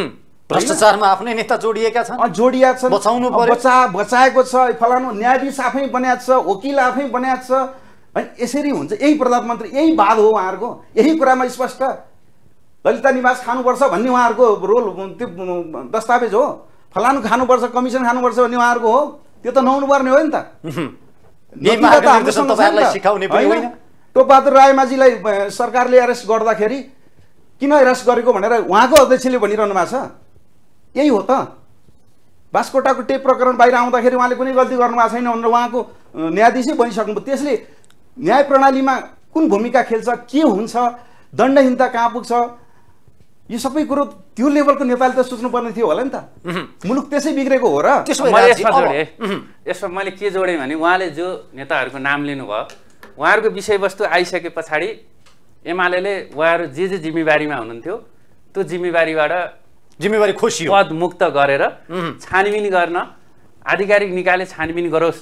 A: भ्रष्टाचारमा आफ्नै नेता जोडिएका छन् जोडिया छन् बचाउनु बचा बचाएको छ फलानु न्यायाधीश आफै बनाएको छ वकिल आफै बनाएको छ होइन यसरी हुन्छ यही प्रधानमन्त्री यही बाध हो उहाँहरूको यही कुरामा स्पष्ट ललिता निवास खानुपर्छ भन्ने उहाँहरूको रोल त्यो दस्तावेज हो फलानु खानुपर्छ कमिसन खानुपर्छ भन्ने उहाँहरूको हो त्यो त नहुनुपर्ने हो
C: नि त
A: टोपबहादुर रायमाझीलाई सरकारले एरेस्ट गर्दाखेरि किन एरेस्ट गरेको भनेर उहाँको अध्यक्षले भनिरहनु भएको छ यही हो त बास्कोटाको टेप प्रकरण बाहिर आउँदाखेरि उहाँले कुनै गल्ती गर्नु भएको छैन भनेर उहाँको न्यायाधीशै बनिसक्नुभयो त्यसले न्याय प्रणालीमा कुन भूमिका खेल्छ के हुन्छ दण्डहीनता कहाँ पुग्छ यो सबै कुरो त्यो लेभलको नेताले त सोच्नुपर्ने थियो होला नि त मुलुक त्यसै बिग्रेको हो र यसमा
B: मैले के जोडेँ भने उहाँले जो नेताहरूको नाम लिनुभयो उहाँहरूको विषयवस्तु आइसके पछाडि एमाले उहाँहरू जे जे जिम्मेवारीमा हुनुहुन्थ्यो त्यो जिम्मेवारीबाट जिम्मेवारी पद पदमुक्त गरेर छानबिन गर्न आधिकारिक निकायले छानबिन गरोस्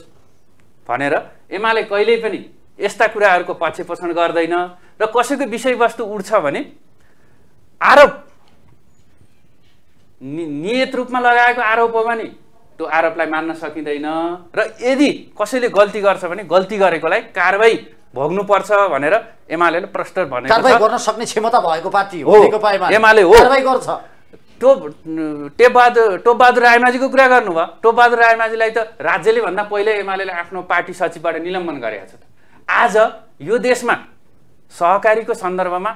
B: भनेर एमाले कहिल्यै पनि यस्ता कुराहरूको पक्ष पोषण गर्दैन र कसैको विषयवस्तु उठ्छ भने आरोप नियत रूपमा लगाएको आरोप हो भने त्यो आरोपलाई मान्न सकिँदैन र यदि कसैले गल्ती गर्छ भने गल्ती गरेकोलाई कारवाही भोग्नुपर्छ भनेर एमाले प्रष्ट भनेको
C: गर्न सक्ने क्षमता भएको पार्टी हो एमाले हो
B: गर्छ टेपबहादुर टोपबहादुर रायमाझीको कुरा गर्नुभयो टोपबहादुर रायमाझीलाई त राज्यले भन्दा पहिल्यै एमाले आफ्नो पार्टी सचिवबाट निलम्बन गरेका छ आज यो देशमा सहकारीको सन्दर्भमा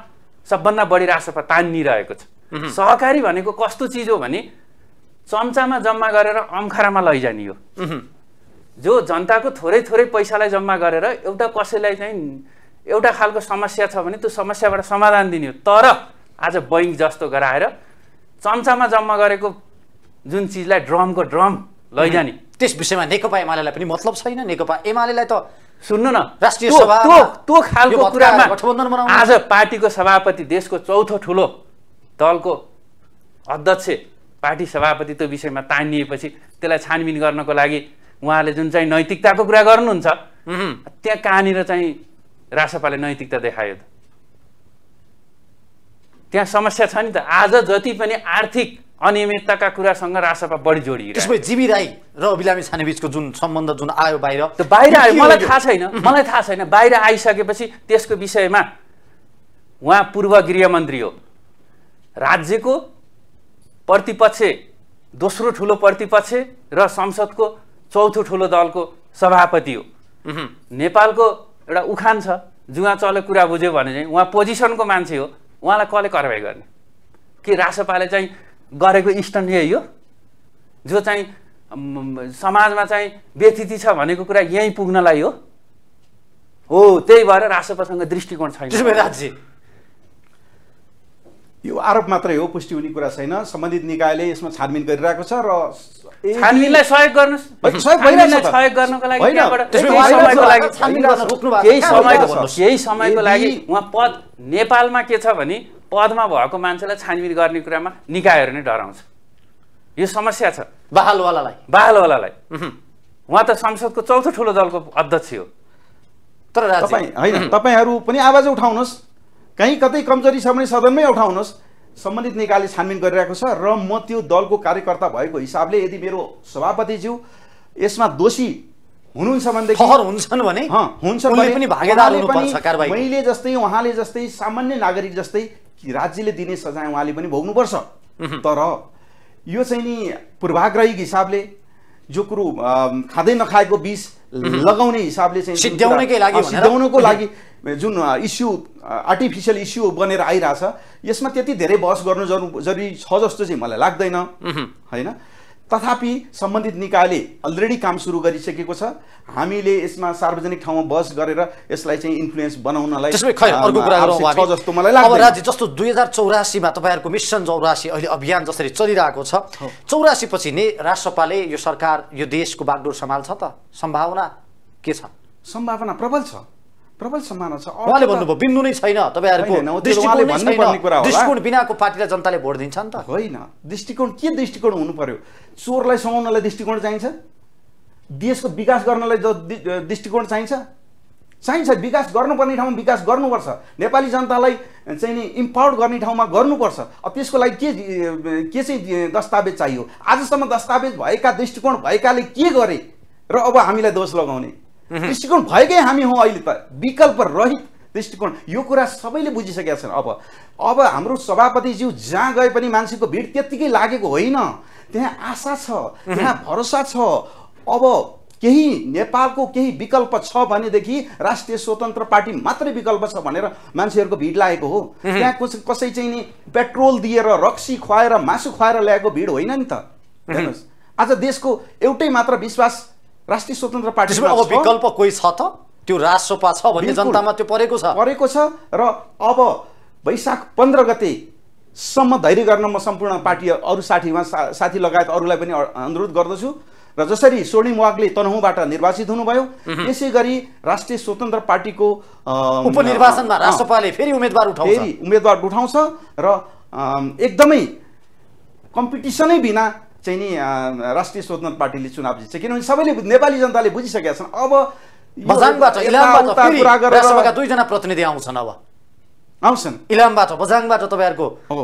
B: सबभन्दा बढी राष्ट्रपति तानिरहेको छ सहकारी भनेको कस्तो चिज हो भने चम्चामा जम्मा गरेर अम्खारामा लैजाने हो जो जनताको थोरै थोरै पैसालाई जम्मा गरेर एउटा कसैलाई चाहिँ एउटा खालको समस्या छ भने त्यो समस्याबाट समाधान दिने हो तर आज बैङ्क जस्तो गराएर चम्चामा जम्मा गरेको जुन चिजलाई ड्रमको ड्रम लैजाने त्यस
C: विषयमा नेकपा एमालेलाई पनि मतलब छैन नेकपा एमालेलाई त सुन्नु न राष्ट्रिय सभा त्यो खालको कुरामा आज
B: पार्टीको सभापति देशको चौथो ठुलो दलको अध्यक्ष पार्टी सभापति त्यो विषयमा तानिएपछि त्यसलाई छानबिन गर्नको लागि उहाँले जुन चाहिँ नैतिकताको कुरा गर्नुहुन्छ त्यहाँ कहाँनिर चाहिँ रासपाले नैतिकता देखायो त त्यहाँ समस्या छ नि त आज जति पनि आर्थिक अनियमितताका कुरासँग रासपा बढी जोडियो त्यसपछि जीवी राई र अभिलामी छाने बिचको जुन सम्बन्ध जुन आयो बाहिर त्यो बाहिर आयो मलाई थाहा छैन मलाई थाहा छैन बाहिर आइसकेपछि त्यसको विषयमा उहाँ पूर्व गृहमन्त्री हो राज्यको प्रतिपक्ष दोस्रो ठुलो प्रतिपक्ष र संसदको चौथो ठुलो दलको सभापति हो नेपालको एउटा उखान छ जुवा चले कुरा बुझ्यो भने चाहिँ उहाँ पोजिसनको मान्छे हो उहाँलाई कसले कारवाही गर्ने के रासपाले चाहिँ गरेको इन्स्टन्ट यही हो जो चाहिँ समाजमा चाहिँ व्यतिथि छ भनेको कुरा यहीँ पुग्नलाई हो हो त्यही भएर
A: प्रसङ्ग दृष्टिकोण छैन राज्य यो आरोप मात्रै हो पुष्टि हुने कुरा छैन सम्बन्धित निकायले यसमा छानबिन गरिरहेको छ र छानबिनलाई सहयोग गर्नुहोस् केही समयको लागि
B: उहाँ पद नेपालमा के छ भने पदमा भएको मान्छेलाई छानबिन गर्ने कुरामा निकायहरू नै डराउँछ यो समस्या छ बहालवालालाई बहालवालालाई उहाँ त संसदको चौथो ठुलो दलको अध्यक्ष हो
A: तर तपाईँ होइन तपाईँहरू पनि आवाज उठाउनुहोस् कहीँ कतै कमजोरी छ भने सदनमै उठाउनुहोस् सम्बन्धित निकायले छानबिन गरिरहेको छ र म त्यो दलको कार्यकर्ता भएको हिसाबले यदि मेरो सभापतिज्यू यसमा दोषी हुनुहुन्छ भनेदेखि हुन्छन् भने हुन्छ पनि भागेदार हुनुपर्छ मैले जस्तै उहाँले जस्तै सामान्य नागरिक जस्तै राज्यले दिने सजाय उहाँले पनि भोग्नुपर्छ तर यो चाहिँ नि पूर्वाग्रही हिसाबले जो कुरो खाँदै नखाएको बिस लगाउने हिसाबले चाहिँ सिद्ध्याउनकै लागि सिद्ध्याउनको लागि जुन इस्यु आर्टिफिसियल इस्यु बनेर आइरहेछ यसमा त्यति धेरै बहस गर्नु जरुरी छ जस्तो चाहिँ मलाई लाग्दैन होइन तथापि सम्बन्धित निकायले अलरेडी काम सुरु गरिसकेको छ हामीले यसमा सार्वजनिक ठाउँमा बस गरेर यसलाई चाहिँ इन्फ्लुएन्स बनाउनलाई जस्तो मलाई लाग्छ राज्य जस्तो दुई हजार चौरासीमा तपाईँहरूको मिसन
C: चौरासी अहिले अभियान जसरी चलिरहेको छ चौरासी पछि नै राष्ट्रपाले यो सरकार यो देशको बागडोर सम्हाल्छ त सम्भावना के छ सम्भावना प्रबल छ
A: प्रबल सम्मान छ
C: उहाँले भन्नुभयो
A: बिन्दु नै छैन तपाईँहरूको दृष्टिकोण बिनाको पार्टीलाई जनताले भोट दिन्छ नि त होइन दृष्टिकोण के दृष्टिकोण हुनु पर्यो चोरलाई समाउनलाई दृष्टिकोण चाहिन्छ देशको विकास गर्नलाई दृष्टिकोण चाहिन्छ चाहिन्छ विकास गर्नुपर्ने ठाउँमा विकास गर्नुपर्छ नेपाली जनतालाई चाहिँ नि इम्पावर गर्ने ठाउँमा गर्नुपर्छ अब त्यसको लागि के के चाहिँ दस्तावेज चाहियो आजसम्म दस्तावेज भएका दृष्टिकोण भएकाले के गरे र अब हामीलाई दोष लगाउने Mhm. दृष्टिकोण भएकै हामी हौँ अहिले त विकल्प रहित दृष्टिकोण यो कुरा सबैले बुझिसकेका छन् अब अब हाम्रो सभापतिज्यू जहाँ गए पनि मान्छेको भिड त्यत्तिकै लागेको होइन त्यहाँ आशा छ mhm. त्यहाँ भरोसा छ अब केही नेपालको केही विकल्प छ भनेदेखि राष्ट्रिय स्वतन्त्र पार्टी मात्रै विकल्प छ भनेर मान्छेहरूको भिड लागेको हो mhm. त्यहाँ कस कसै चाहिँ नि पेट्रोल दिएर रक्सी खुवाएर मासु खुवाएर ल्याएको भिड होइन नि त हेर्नुहोस् आज देशको एउटै मात्र विश्वास राष्ट्रिय स्वतन्त्र पार्टी अब विकल्प कोही छ त त्यो राष्ट्रपा छ भन्ने जनतामा त्यो परेको छ परेको छ र अब वैशाख पन्ध्र गतेसम्म धैर्य गर्न म सम्पूर्ण पार्टी अरू साथीमा सा, साथी लगायत अरूलाई पनि अनुरोध गर्दछु र जसरी स्वर्णिम वागले तनहुँबाट निर्वाचित हुनुभयो त्यसै गरी राष्ट्रिय स्वतन्त्र पार्टीको उपनिर्वाचनमा राष्ट्रपाले फेरि उम्मेदवार उठाउँछ फेरि उम्मेदवार उठाउँछ र एकदमै कम्पिटिसनै बिना चाहिँ नि राष्ट्रिय स्वतन्त्र पार्टीले चुनाव जित्छ किनभने सबैले नेपाली जनताले बुझिसकेका छन् अब दुईजना
C: प्रतिनिधि आउँछन् अब आउँछन् इलामबाट बजाङबाट तपाईँहरूको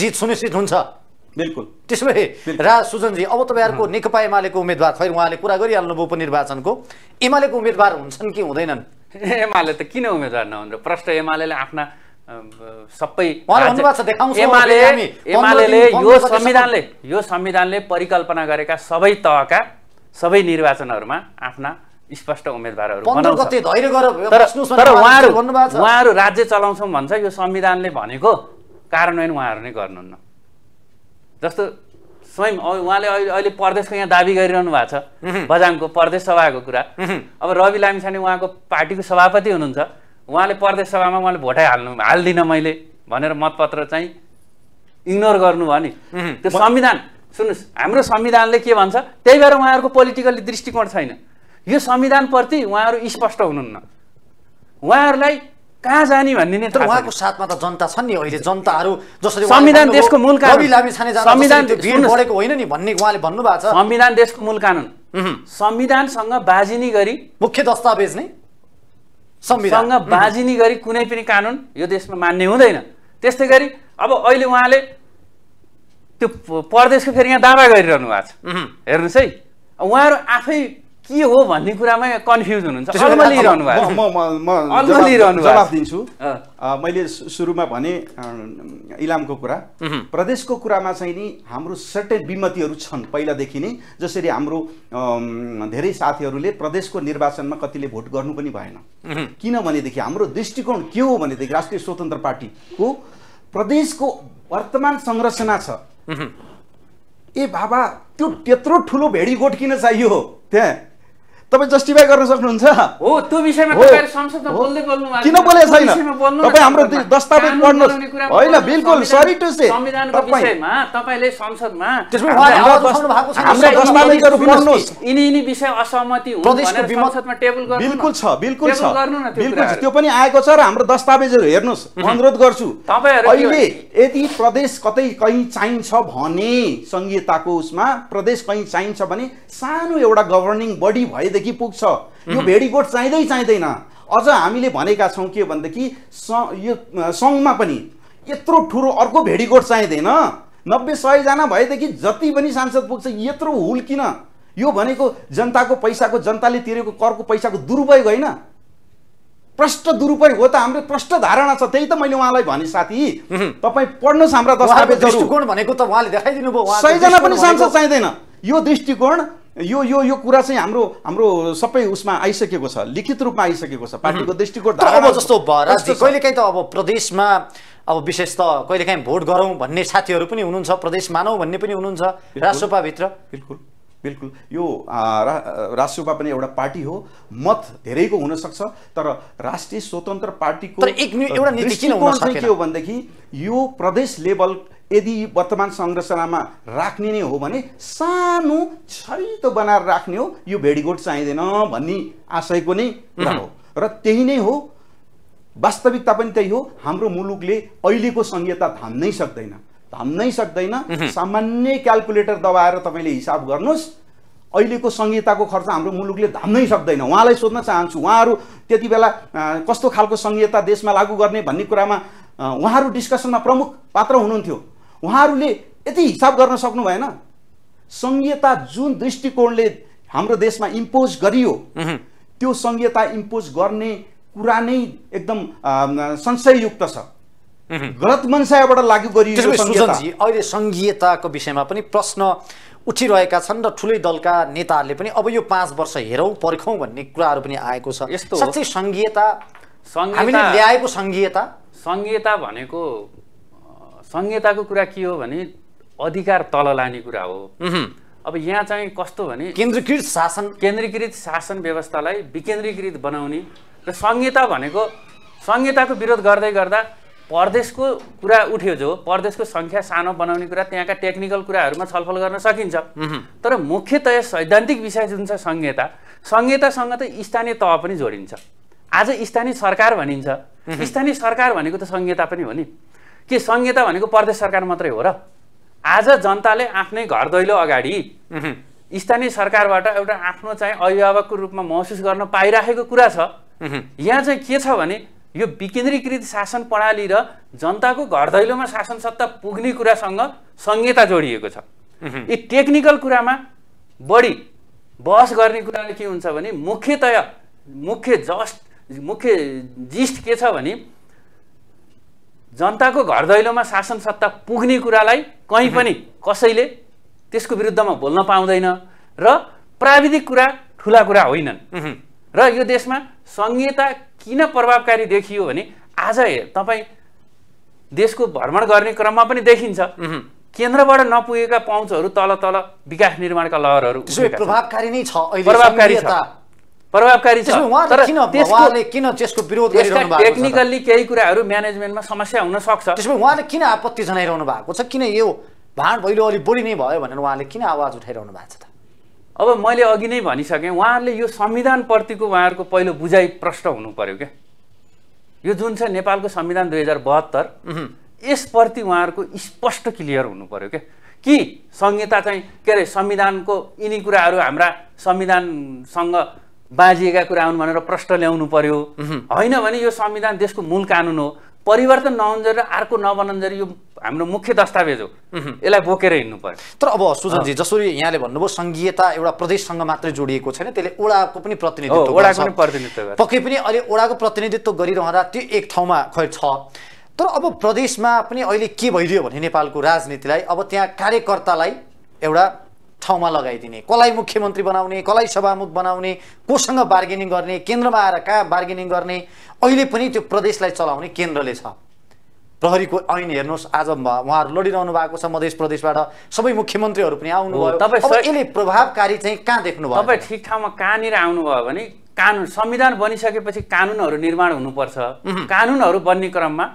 C: जित सुनिश्चित हुन्छ बिल्कुल त्यसो भए राज सुजनजी अब तपाईँहरूको नेकपा एमालेको उम्मेद्वार खै उहाँले कुरा गरिहाल्नुभयो उपनिर्वाचनको एमालेको उम्मेद्वार हुन्छन् कि हुँदैनन्
B: एमाले त किन उम्मेद्वार नहुन्छ प्रष्ट एमाले आफ्ना सबै
C: एमाले यो संविधानले
B: यो संविधानले परिकल्पना गरेका सबै तहका सबै निर्वाचनहरूमा आफ्ना स्पष्ट उम्मेदवारहरू तर उहाँहरू राज्य चलाउँछौँ भन्छ यो संविधानले भनेको कार्यान्वयन उहाँहरू नै गर्नुहुन्न जस्तो स्वयं उहाँले अहिले अहिले प्रदेशको यहाँ दावी गरिरहनु भएको छ बजाङको प्रदेश सभाको कुरा अब रवि लामिछाने उहाँको पार्टीको सभापति हुनुहुन्छ उहाँले प्रदेश सभामा उहाँले भोटै हाल्नु हाल्दिनँ मैले भनेर मतपत्र चाहिँ इग्नोर गर्नुभयो नि त्यो संविधान सुन्नुहोस् हाम्रो संविधानले के भन्छ त्यही भएर उहाँहरूको पोलिटिकल दृष्टिकोण छैन यो संविधानप्रति उहाँहरू स्पष्ट हुनुहुन्न उहाँहरूलाई कहाँ जाने भन्ने नै उहाँको साथमा त जनता छन् नि अहिले जनताहरू जसरी संविधान देशको मूल
C: कानुन संविधान बढेको
B: होइन नि भन्ने उहाँले भन्नुभएको छ संविधान देशको मूल कानुन संविधानसँग बाजिनी गरी मुख्य दस्तावेज नै संविधानसँग बाजिनी गरी कुनै पनि कानुन यो देशमा मान्ने हुँदैन त्यस्तै गरी अब अहिले उहाँले त्यो परदेशको फेरि यहाँ दावा गरिरहनु भएको छ हेर्नुहोस् है उहाँहरू आफै
A: के हो भन्ने कुरामै कन्फ्युज हुनुहुन्छ मैले सुरुमा भने इलामको कुरा प्रदेशको कुरामा चाहिँ नि हाम्रो सर्टेन विमतिहरू छन् पहिलादेखि नै जसरी हाम्रो धेरै साथीहरूले प्रदेशको निर्वाचनमा कतिले भोट गर्नु पनि भएन किनभनेदेखि हाम्रो दृष्टिकोण के हो भनेदेखि राष्ट्रिय स्वतन्त्र पार्टीको प्रदेशको वर्तमान संरचना छ ए बाबा त्यो त्यत्रो ठुलो भेडी गोठ किन चाहियो त्यहाँ तपाईँ जस्टिफाई गर्न सक्नुहुन्छ हो त्यो विषयमा
B: संसदमा बोल्दै बोल्नु किन बोले छैन तपाईँ हाम्रो दस्तावेज पढ्नुहोस् होइन बिल्कुल सरी टु से संविधानको विषयमा तपाईँले संसदमा हाम्रो विषय असहमति टेबल गर्नु बिल्कुल छ
A: बिल्कुल छ बिल्कुल छ त्यो पनि आएको छ र हाम्रो दस्तावेजहरू हेर्नुहोस् अनुरोध गर्छु अहिले यदि प्रदेश कतै कहीँ चाहिन्छ भने संहिताको उसमा प्रदेश कहीँ चाहिन्छ भने सानो एउटा गभर्निङ बडी भए भेडदेखि पुग्छ यो भेडीकोट चाहिँदै चाहिँदैन अझ हामीले भनेका छौँ के भनेदेखि यो सङ्घमा पनि यत्रो ठुलो अर्को भेडीकोट चाहिँदैन नब्बे सयजना भएदेखि जति पनि सांसद पुग्छ यत्रो हुल किन यो भनेको जनताको पैसाको जनताले तिरेको करको पैसाको दुरुपयोग होइन प्रष्ट दुरुपयोग हो त हाम्रो प्रष्ट धारणा छ त्यही त मैले उहाँलाई भने साथी तपाईँ पढ्नुहोस् हाम्रा दस्तावेजहरू
C: भनेको त उहाँले देखाइदिनु भयो सयजना पनि सांसद
A: चाहिँदैन यो दृष्टिकोण यो यो यो कुरा चाहिँ हाम्रो हाम्रो सबै उसमा आइसकेको छ लिखित रूपमा आइसकेको छ पार्टीको दृष्टिकोण अब जस्तो कहिलेकाहीँ
C: त अब प्रदेशमा अब विशेष त कहिलेकाहीँ भोट गरौँ भन्ने साथीहरू पनि हुनुहुन्छ प्रदेश मानौँ भन्ने
A: पनि हुनुहुन्छ राजसभाभित्र बिल्कुल बिल्कुल यो राजसभा पनि एउटा पार्टी हो मत धेरैको हुनसक्छ तर राष्ट्रिय स्वतन्त्र पार्टीको एउटा के हो भनेदेखि यो प्रदेश लेभल यदि वर्तमान संरचनामा राख्ने नै हो भने सानो छरितो बनाएर राख्ने हो यो भेडीगोट चाहिँदैन भन्ने आशयको नै हो र त्यही नै हो वास्तविकता पनि त्यही हो हाम्रो मुलुकले अहिलेको संहिता थाम्नै सक्दैन थाम्नै सक्दैन सामान्य क्यालकुलेटर दबाएर तपाईँले हिसाब गर्नुहोस् अहिलेको संहिताको खर्च हाम्रो मुलुकले धान्नै सक्दैन उहाँलाई सोध्न चाहन्छु उहाँहरू त्यति बेला कस्तो खालको संहिता देशमा लागू गर्ने भन्ने कुरामा उहाँहरू डिस्कसनमा प्रमुख पात्र हुनुहुन्थ्यो उहाँहरूले यति हिसाब गर्न सक्नु भएन सङ्घीयता जुन दृष्टिकोणले हाम्रो देशमा इम्पोज गरियो त्यो सङ्घीयता इम्पोज गर्ने कुरा नै एकदम संशययुक्त छ गलत मनसायबाट लागू गरियो
C: अहिले सङ्घीयताको विषयमा पनि प्रश्न उठिरहेका छन् र ठुलै दलका नेताहरूले पनि अब यो पाँच वर्ष हेरौँ पर्खौँ भन्ने कुराहरू पनि आएको छ यस्तो साँच्चै सङ्घीयता हामीले ल्याएको
B: सङ्घीयता सङ्घीयता भनेको संहिताको कुरा के हो भने अधिकार तल लाने कुरा हो अब यहाँ चाहिँ कस्तो भने केन्द्रीकृत शासन केन्द्रीकृत शासन व्यवस्थालाई विकेन्द्रीकृत बनाउने र संहिता भनेको संहिताको विरोध गर्दै गर्दा परदेशको कुरा उठ्यो जो परदेशको सङ्ख्या सानो बनाउने कुरा त्यहाँका टेक्निकल कुराहरूमा छलफल गर्न सकिन्छ तर मुख्यतया सैद्धान्तिक विषय जुन छ संहिता संहितासँग त स्थानीय तह पनि जोडिन्छ आज स्थानीय सरकार भनिन्छ स्थानीय सरकार भनेको त संहिता पनि हो नि के संहिता भनेको प्रदेश सरकार मात्रै हो र आज जनताले आफ्नै घर दैलो अगाडि स्थानीय सरकारबाट एउटा आफ्नो चाहिँ अभिभावकको रूपमा महसुस गर्न पाइराखेको कुरा छ यहाँ चाहिँ के छ भने यो विकेन्द्रीकृत शासन प्रणाली र जनताको घर दैलोमा शासन सत्ता पुग्ने कुरासँग संहिता जोडिएको छ यी टेक्निकल कुरामा बढी बहस गर्ने कुराले के हुन्छ भने मुख्यतया मुख्य जस्ट मुख्य जिस्ट के छ भने जनताको घर दैलोमा शासन सत्ता पुग्ने कुरालाई कहीँ पनि कसैले त्यसको विरुद्धमा बोल्न पाउँदैन र प्राविधिक कुरा ठुला कुरा होइनन् र यो देशमा सङ्घीयता किन प्रभावकारी देखियो भने आज तपाईँ देशको भ्रमण गर्ने क्रममा पनि देखिन्छ केन्द्रबाट नपुगेका पहुँचहरू तल तल विकास निर्माणका लहरहरू
C: प्रभावकारी नै छ प्रभावकारी छ
B: प्रभावकारी छ तर
C: किन त्यसको विरोध भएको टेक्निकल्ली
B: केही कुराहरू म्यानेजमेन्टमा समस्या हुन सक्छ त्यसमा उहाँले किन आपत्ति जनाइरहनु भएको छ किन यो
C: भाँड भैलो अलि बढी नै भयो भनेर उहाँले किन आवाज उठाइरहनु भएको छ त
B: अब मैले अघि नै भनिसकेँ उहाँहरूले यो संविधानप्रतिको उहाँहरूको पहिलो बुझाइ प्रष्ट हुनु पऱ्यो क्या यो जुन छ नेपालको संविधान दुई हजार बहत्तर यसप्रति उहाँहरूको स्पष्ट क्लियर हुनु पऱ्यो क्या कि संहिता चाहिँ के अरे संविधानको यिनी कुराहरू हाम्रा संविधानसँग बाजिएका कुरा हुन् भनेर प्रश्न ल्याउनु पर्यो होइन भने यो संविधान देशको मूल कानुन हो परिवर्तन नहुन्छ र अर्को नबनन्जेल यो हाम्रो मुख्य दस्तावेज हो यसलाई बोकेर हिँड्नु पर्यो तर अब सुजनजी
C: जसरी यहाँले भन्नुभयो सङ्घीयता एउटा प्रदेशसँग मात्रै जोडिएको छैन त्यसले ओडाको पनि प्रतिनिधित्व ओडाको पनि
B: प्रतिनिधित्व पक्कै
C: पनि अहिले ओडाको प्रतिनिधित्व गरिरहँदा त्यो एक ठाउँमा खै छ तर अब प्रदेशमा पनि अहिले के भइदियो भने नेपालको राजनीतिलाई अब त्यहाँ कार्यकर्तालाई एउटा ठाउँमा लगाइदिने कसलाई मुख्यमन्त्री बनाउने कसलाई सभामुख बनाउने कोसँग बार्गेनिङ गर्ने केन्द्रमा आएर कहाँ बार्गेनिङ गर्ने अहिले पनि त्यो प्रदेशलाई चलाउने केन्द्रले छ प्रहरीको ऐन हेर्नुहोस् आज उहाँहरू लडिरहनु भएको छ मधेस प्रदेशबाट सबै मुख्यमन्त्रीहरू पनि आउनुभयो यसले प्रभावकारी चाहिँ कहाँ देख्नुभयो तपाईँ
B: ठिक ठाउँमा कहाँनिर आउनुभयो भने कानुन संविधान बनिसकेपछि कानुनहरू निर्माण हुनुपर्छ कानुनहरू बन्ने क्रममा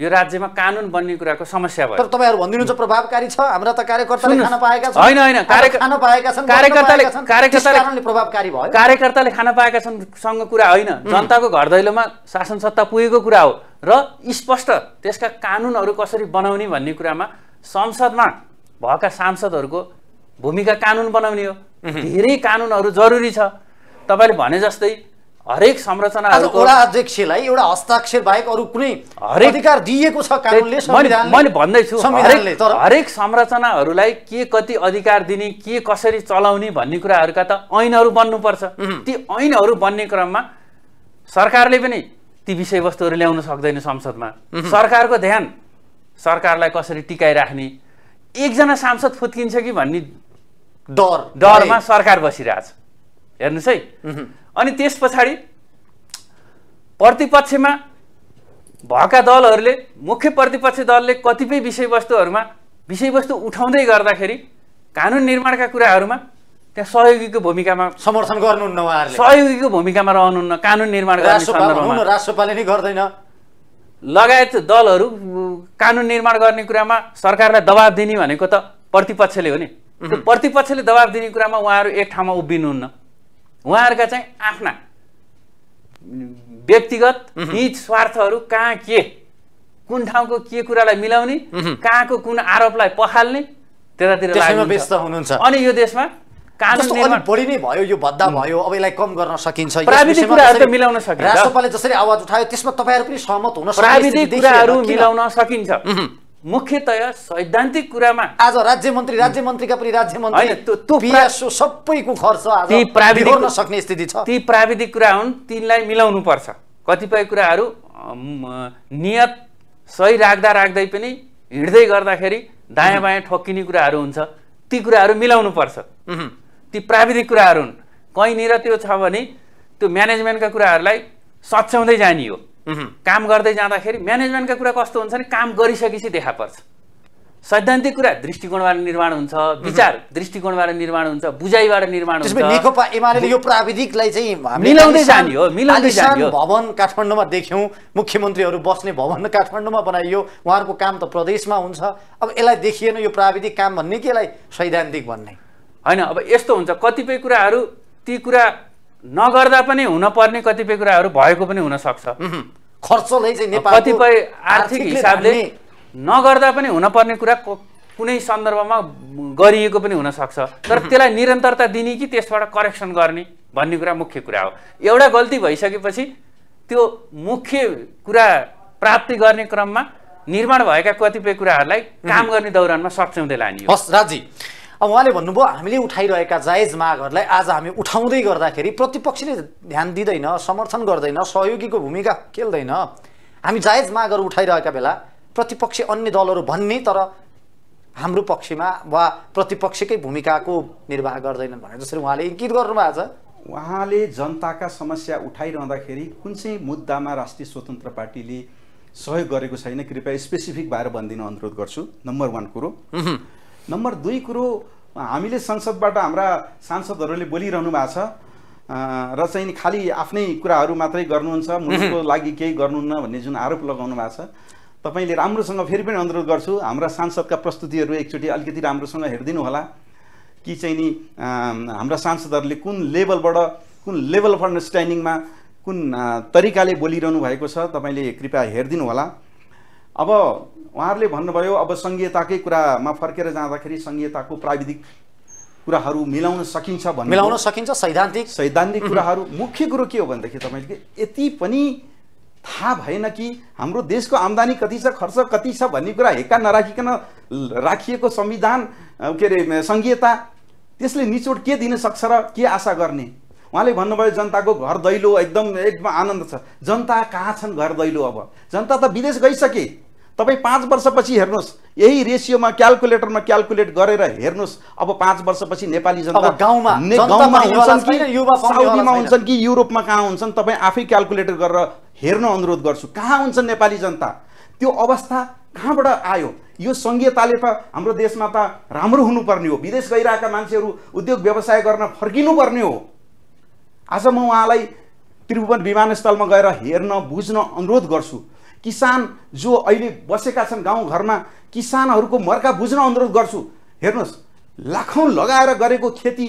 B: यो राज्यमा कानुन बन्ने कुराको समस्या भयो तर
C: तपाईँहरू भनिदिनुहुन्छ प्रभावकारी छ हाम्रा त कार्यकर्ताले होइन होइन कार्यकर्ताले कार्यकर्ताले
B: प्रभावकारी भयो कार्यकर्ताले खान पाएका छन् सँग कुरा होइन जनताको घर दैलोमा शासन सत्ता पुगेको कुरा हो र स्पष्ट त्यसका कानुनहरू कसरी बनाउने भन्ने कुरामा संसदमा भएका सांसदहरूको भूमिका कानुन बनाउने हो धेरै कानुनहरू जरुरी छ तपाईँले भने जस्तै हरेक संरचना अध्यक्षलाई एउटा हस्ताक्षर बाहेक अरू कुनै अधिकार दिएको छ कानुनले मैले भन्दैछु हरेक संरचनाहरूलाई के कति अधिकार दिने के कसरी चलाउने भन्ने कुराहरूका त ऐनहरू बन्नुपर्छ ती ऐनहरू बन्ने क्रममा सरकारले पनि ती विषयवस्तुहरू ल्याउन सक्दैन संसदमा सरकारको ध्यान सरकारलाई कसरी टिकाइराख्ने एकजना सांसद फुत्किन्छ कि भन्ने डर डरमा सरकार बसिरहेछ हेर्नुहोस् है अनि त्यस पछाडि प्रतिपक्षमा भएका दलहरूले मुख्य प्रतिपक्ष दलले कतिपय विषयवस्तुहरूमा विषयवस्तु उठाउँदै गर्दाखेरि कानुन निर्माणका कुराहरूमा त्यहाँ सहयोगीको भूमिकामा समर्थन गर्नुहुन्न उहाँहरूले सहयोगीको भूमिकामा रहनुहुन्न कानुन निर्माण राष्ट्रपाले नै गर्दैन लगायत दलहरू कानुन निर्माण गर्ने कुरामा सरकारलाई दबाब दिने भनेको त प्रतिपक्षले हो नि प्रतिपक्षले दबाब दिने कुरामा उहाँहरू एक ठाउँमा उभिनुहुन्न उहाँहरूका चाहिँ आफ्ना व्यक्तिगत हित स्वार्थहरू कहाँ के कुन ठाउँको के कुरालाई मिलाउने कहाँको कुन आरोपलाई पखाल्ने त्यतातिर व्यस्त हुनुहुन्छ अनि यो देशमा बढी नै भयो यो
C: भद्दा भयो अब यसलाई कम
B: गर्न सकिन्छ मिलाउन सकिन्छ राष्ट्रपतिले
C: जसरी आवाज उठायो त्यसमा तपाईँहरू पनि
B: सहमत हुन प्राविधिक सकिन्छ मुख्यतया सैद्धान्तिक कुरामा आज
C: राज्य मन्त्री राज्य मन्त्रीका पनि राज्य मन्त्री सबैको खर्च
B: सक्ने स्थिति छ ती प्राविधिक कुरा हुन् तिनलाई मिलाउनु पर्छ कतिपय कुराहरू नियत सही राख्दा राख्दै पनि हिँड्दै गर्दाखेरि दायाँ बायाँ ठोक्किने कुराहरू हुन्छ ती कुराहरू मिलाउनु पर्छ ती प्राविधिक कुराहरू हुन् कहीँनिर त्यो छ भने त्यो म्यानेजमेन्टका कुराहरूलाई सच्याउँदै जाने हो काम गर्दै जाँदाखेरि म्यानेजमेन्टका कुरा कस्तो हुन्छ भने काम गरिसकेपछि देखा पर्छ सैद्धान्तिक कुरा दृष्टिकोणबाट निर्माण हुन्छ विचार दृष्टिकोणबाट निर्माण हुन्छ बुझाइबाट निर्माण हुन्छ नेकपा एमाले यो प्राविधिकलाई चाहिँ मिलाउँदै जाने हो मिलाउँदै जाने हो भवन काठमाडौँमा देख्यौँ
C: मुख्यमन्त्रीहरू बस्ने भवन काठमाडौँमा बनाइयो उहाँहरूको काम त प्रदेशमा हुन्छ अब यसलाई देखिएन यो प्राविधिक काम भन्ने कि यसलाई सैद्धान्तिक भन्ने
B: होइन अब यस्तो हुन्छ कतिपय कुराहरू ती कुरा नगर्दा पनि हुनपर्ने कतिपय कुराहरू भएको पनि हुनसक्छ खर्च नै चाहिँ कतिपय आर्थिक हिसाबले नगर्दा पनि हुनपर्ने कुरा कुनै सन्दर्भमा गरिएको पनि हुनसक्छ तर त्यसलाई निरन्तरता दिने कि त्यसबाट करेक्सन गर्ने भन्ने कुरा मुख्य कुरा हो एउटा गल्ती भइसकेपछि त्यो मुख्य कुरा प्राप्ति गर्ने क्रममा निर्माण भएका कतिपय कुराहरूलाई काम गर्ने दौरानमा सच्याउँदै लाने हस् राजी
C: अब उहाँले भन्नुभयो हामीले उठाइरहेका जायज मागहरूलाई आज हामी उठाउँदै गर्दाखेरि प्रतिपक्षले ध्यान दिँदैन समर्थन गर्दैन सहयोगीको भूमिका खेल्दैन हामी जायज मागहरू उठाइरहेका बेला प्रतिपक्ष अन्य दलहरू भन्ने तर हाम्रो
A: पक्षमा वा प्रतिपक्षकै भूमिकाको निर्वाह गर्दैनन् भनेर जसरी उहाँले इङ्कित गर्नुभएको छ उहाँले जनताका समस्या उठाइरहँदाखेरि कुन चाहिँ मुद्दामा राष्ट्रिय स्वतन्त्र पार्टीले सहयोग गरेको छैन कृपया स्पेसिफिक भएर भनिदिन अनुरोध गर्छु नम्बर वान कुरो नम्बर दुई कुरो हामीले संसदबाट हाम्रा सांसदहरूले बोलिरहनु भएको छ र चाहिँ खालि आफ्नै कुराहरू मात्रै गर्नुहुन्छ मुलुकको लागि केही गर्नुहुन्न भन्ने जुन आरोप लगाउनु भएको छ तपाईँले राम्रोसँग फेरि पनि अनुरोध गर्छु हाम्रा सांसदका प्रस्तुतिहरू एकचोटि अलिकति राम्रोसँग हेरिदिनु होला कि चाहिँ नि हाम्रा सांसदहरूले कुन लेभलबाट कुन लेभल अफ अन्डरस्ट्यान्डिङमा कुन तरिकाले बोलिरहनु भएको छ तपाईँले कृपया हेरिदिनु होला अब उहाँहरूले भन्नुभयो अब सङ्घीयताकै कुरामा फर्केर जाँदाखेरि सङ्घीयताको प्राविधिक कुराहरू मिलाउन सकिन्छ भन्ने मिलाउन
C: सकिन्छ सैद्धान्तिक
A: सैद्धान्तिक कुराहरू मुख्य कुरो के हो भनेदेखि तपाईँले यति पनि थाहा भएन कि हाम्रो देशको आम्दानी कति छ खर्च कति छ भन्ने कुरा हेक्का नराखिकन राखिएको संविधान के अरे सङ्घीयता त्यसले निचोड के दिन सक्छ र के आशा गर्ने उहाँले भन्नुभयो जनताको घर दैलो एकदम एकदम आनन्द छ जनता कहाँ छन् घर दैलो अब जनता त विदेश गइसके तपाईँ पाँच वर्षपछि हेर्नुहोस् यही रेसियोमा क्यालकुलेटरमा क्यालकुलेट गरेर हेर्नुहोस् अब पाँच वर्षपछि नेपाली जनता गाउँमा गाउँमा हुन्छन् कि साउदीमा हुन्छन् कि युरोपमा कहाँ हुन्छन् तपाईँ आफै क्यालकुलेटर गरेर हेर्न अनुरोध गर्छु कहाँ हुन्छन् नेपाली जनता त्यो अवस्था कहाँबाट आयो यो सङ्घीयताले त हाम्रो देशमा त राम्रो हुनुपर्ने हो विदेश गइरहेका मान्छेहरू उद्योग व्यवसाय गर्न फर्किनुपर्ने हो आज म उहाँलाई त्रिभुवन विमानस्थलमा गएर हेर्न बुझ्न अनुरोध गर्छु किसान जो अहिले बसेका छन् गाउँघरमा किसानहरूको मर्का बुझ्न अनुरोध गर्छु हेर्नुहोस् लाखौँ लगाएर गरेको खेती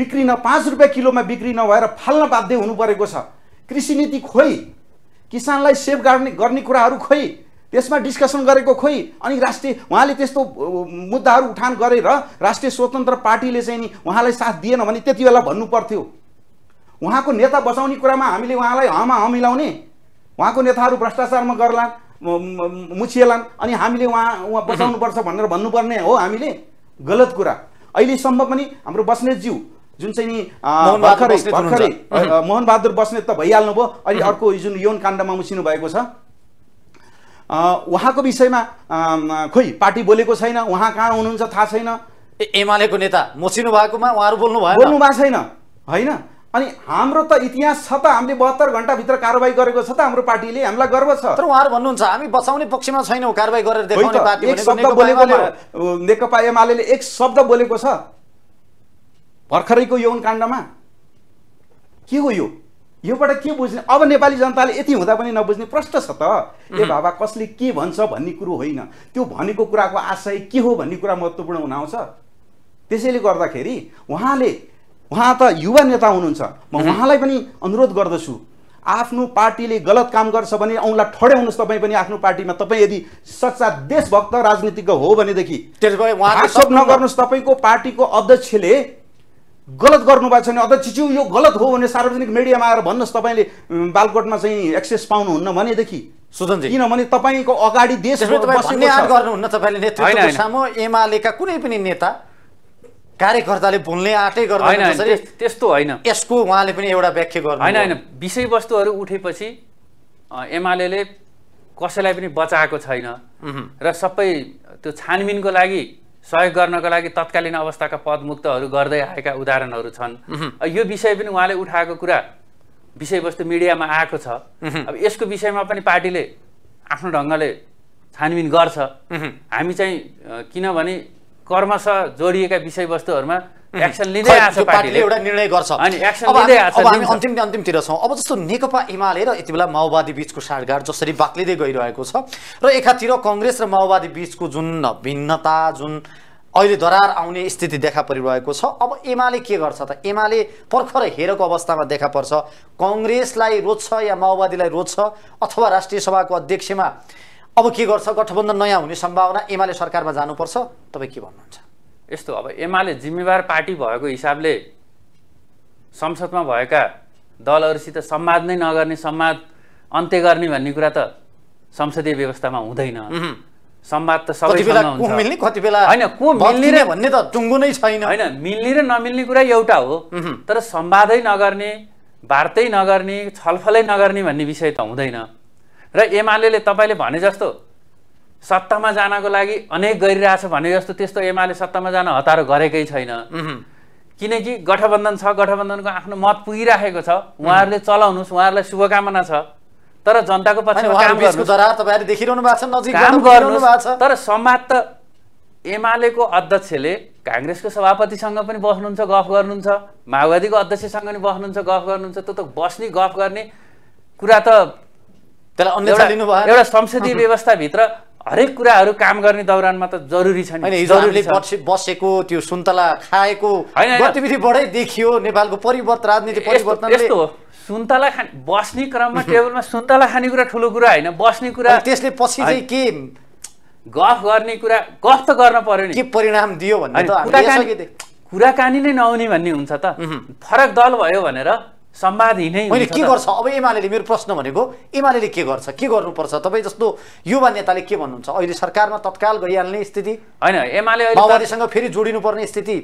A: बिक्रिन पाँच रुपियाँ किलोमा बिक्री नभएर फाल्न बाध्य हुनु परेको छ कृषि नीति खोइ किसानलाई सेभ गर्ने गर्ने कुराहरू खोइ त्यसमा डिस्कसन गरेको खोइ अनि राष्ट्रिय उहाँले त्यस्तो मुद्दाहरू उठान गरेर राष्ट्रिय स्वतन्त्र पार्टीले चाहिँ नि उहाँलाई साथ दिएन भने त्यति बेला भन्नु पर्थ्यो उहाँको नेता बचाउने कुरामा हामीले उहाँलाई हमा हमिलाउने उहाँको नेताहरू भ्रष्टाचारमा गर्लान् मुछिएलान् अनि हामीले उहाँ उहाँ बचाउनुपर्छ भनेर भन्नुपर्ने हो हामीले गलत कुरा अहिलेसम्म पनि हाम्रो बस्नेतज्यू जुन चाहिँ नि भर्खरै भर्खरै बहादुर बस्नेत त भइहाल्नु भयो अनि अर्को जुन यौन काण्डमा मुसिनु भएको छ उहाँको विषयमा खोइ पार्टी बोलेको छैन उहाँ कहाँ हुनुहुन्छ थाहा छैन एमालेको नेता मुछिनु भएकोमा उहाँहरू बोल्नु भयो बोल्नु भएको छैन होइन अनि हाम्रो त इतिहास छ त हामीले बहत्तर घन्टाभित्र कारवाही गरेको छ त हाम्रो पार्टीले हामीलाई गर्व छ तर
C: उहाँहरू भन्नुहुन्छ हामी बचाउने पक्षमा छैनौँ कारवाही गरेर एक शब्द बोलेको
A: नेकपा एमाले एक शब्द बोलेको छ भर्खरैको यौन काण्डमा के हो यो योबाट के बुझ्ने अब नेपाली जनताले यति हुँदा पनि नबुझ्ने प्रश्न छ त ए बाबा कसले के भन्छ भन्ने कुरो होइन त्यो भनेको कुराको आशय के हो भन्ने कुरा महत्त्वपूर्ण हुन आउँछ त्यसैले गर्दाखेरि उहाँले उहाँ त युवा नेता हुनुहुन्छ म उहाँलाई पनि अनुरोध गर्दछु आफ्नो पार्टीले गलत काम गर्छ भने औँला ठड्याउनुहोस् तपाईँ पनि आफ्नो पार्टीमा तपाईँ यदि सच्चा देशभक्त राजनीतिज्ञ हो भनेदेखि सब नगर्नुहोस् तपाईँको पार्टीको अध्यक्षले गलत गर्नुभएको छ भने अध्यक्ष ज्यू यो गलत हो भने सार्वजनिक मिडियामा आएर भन्नुहोस् तपाईँले बालकोटमा चाहिँ एक्सेस पाउनुहुन्न भनेदेखि किनभने तपाईँको अगाडि देश गर्नुहुन्न
C: तपाईँले सामु एमालेका कुनै पनि नेता कार्यकर्ताले बोल्ने आँटै गर्दैन
B: त्यस्तो होइन यसको उहाँले पनि एउटा व्याख्या गर्नु होइन होइन विषयवस्तुहरू उठेपछि एमाले कसैलाई पनि बचाएको छैन र सबै त्यो छानबिनको लागि सहयोग गर्नको लागि तत्कालीन अवस्थाका पदमुक्तहरू गर्दै आएका उदाहरणहरू छन् यो विषय पनि उहाँले उठाएको कुरा विषयवस्तु मिडियामा आएको छ अब यसको विषयमा पनि पार्टीले आफ्नो ढङ्गले छानबिन गर्छ हामी चाहिँ किनभने कर्मश जोडिएका विषयवस्तुहरूमा एक्सन लिँदै आएको पार्टीले एउटा निर्णय गर्छ अनि एक्सन लिँदै आएको अब हामी अन्तिम
C: अन्तिमतिर छौँ अब जस्तो नेकपा एमाले र यति बेला माओवादी बिचको साँडगाड जसरी बाक्लिँदै गइरहेको छ र एकातिर कङ्ग्रेस र माओवादी बिचको जुन भिन्नता जुन अहिले दरार आउने स्थिति देखा परिरहेको छ अब एमाले के गर्छ त एमाले पर्खर हेरेको अवस्थामा देखा पर्छ कङ्ग्रेसलाई रोज्छ या माओवादीलाई रोज्छ अथवा राष्ट्रिय सभाको अध्यक्षमा अब के गर्छ गठबन्धन नयाँ हुने सम्भावना एमाले सरकारमा जानुपर्छ
B: तपाईँ के भन्नुहुन्छ यस्तो अब एमाले जिम्मेवार पार्टी भएको हिसाबले संसदमा भएका दलहरूसित सम्वाद नै नगर्ने सम्वाद अन्त्य गर्ने भन्ने कुरा त संसदीय व्यवस्थामा हुँदैन सम्वाद त सबै
C: होइन
B: होइन मिल्ने र नमिल्ने कुरा एउटा हो तर सम्वादै नगर्ने वार्तै नगर्ने छलफलै नगर्ने भन्ने विषय त हुँदैन र एमाले तपाईँले भने जस्तो सत्तामा जानको लागि अनेक गरिरहेछ भने जस्तो त्यस्तो एमाले सत्तामा जान हतारो गरेकै छैन किनकि गठबन्धन छ गठबन्धनको आफ्नो मत पुगिराखेको छ उहाँहरूले चलाउनुहोस् उहाँहरूलाई शुभकामना छ तर जनताको पछि तर संवाद त एमालेको अध्यक्षले काङ्ग्रेसको सभापतिसँग पनि बस्नुहुन्छ गफ गर्नुहुन्छ माओवादीको अध्यक्षसँग पनि बस्नुहुन्छ गफ गर्नुहुन्छ त्यो त बस्ने गफ गर्ने कुरा त त्यसलाई एउटा संसदीय व्यवस्थाभित्र हरेक कुराहरू काम गर्ने दौरानमा त जरुरी छ नि जरुरी बसेको त्यो सुन्तला खाएको गतिविधिबाटै देखियो नेपालको परिवर्तन राजनीति परिवर्तन यस्तो हो सुन्तला खाने बस्ने क्रममा टेबलमा सुन्तला खाने कुरा ठुलो कुरा होइन बस्ने कुरा त्यसले पछि चाहिँ के गफ गर्ने कुरा गफ त गर्न पर्यो नि के परिणाम दियो भन्ने कुराकानी नै नहुने भन्ने हुन्छ त फरक दल भयो भनेर मैले के गर्छ अब एमाले मेरो प्रश्न भनेको एमाले के गर्छ के
C: गर्नुपर्छ तपाईँ जस्तो युवा नेताले के भन्नुहुन्छ अहिले सरकारमा तत्काल गइहाल्ने स्थिति
B: होइन एमाले माओवादीसँग फेरि जोडिनु पर्ने स्थिति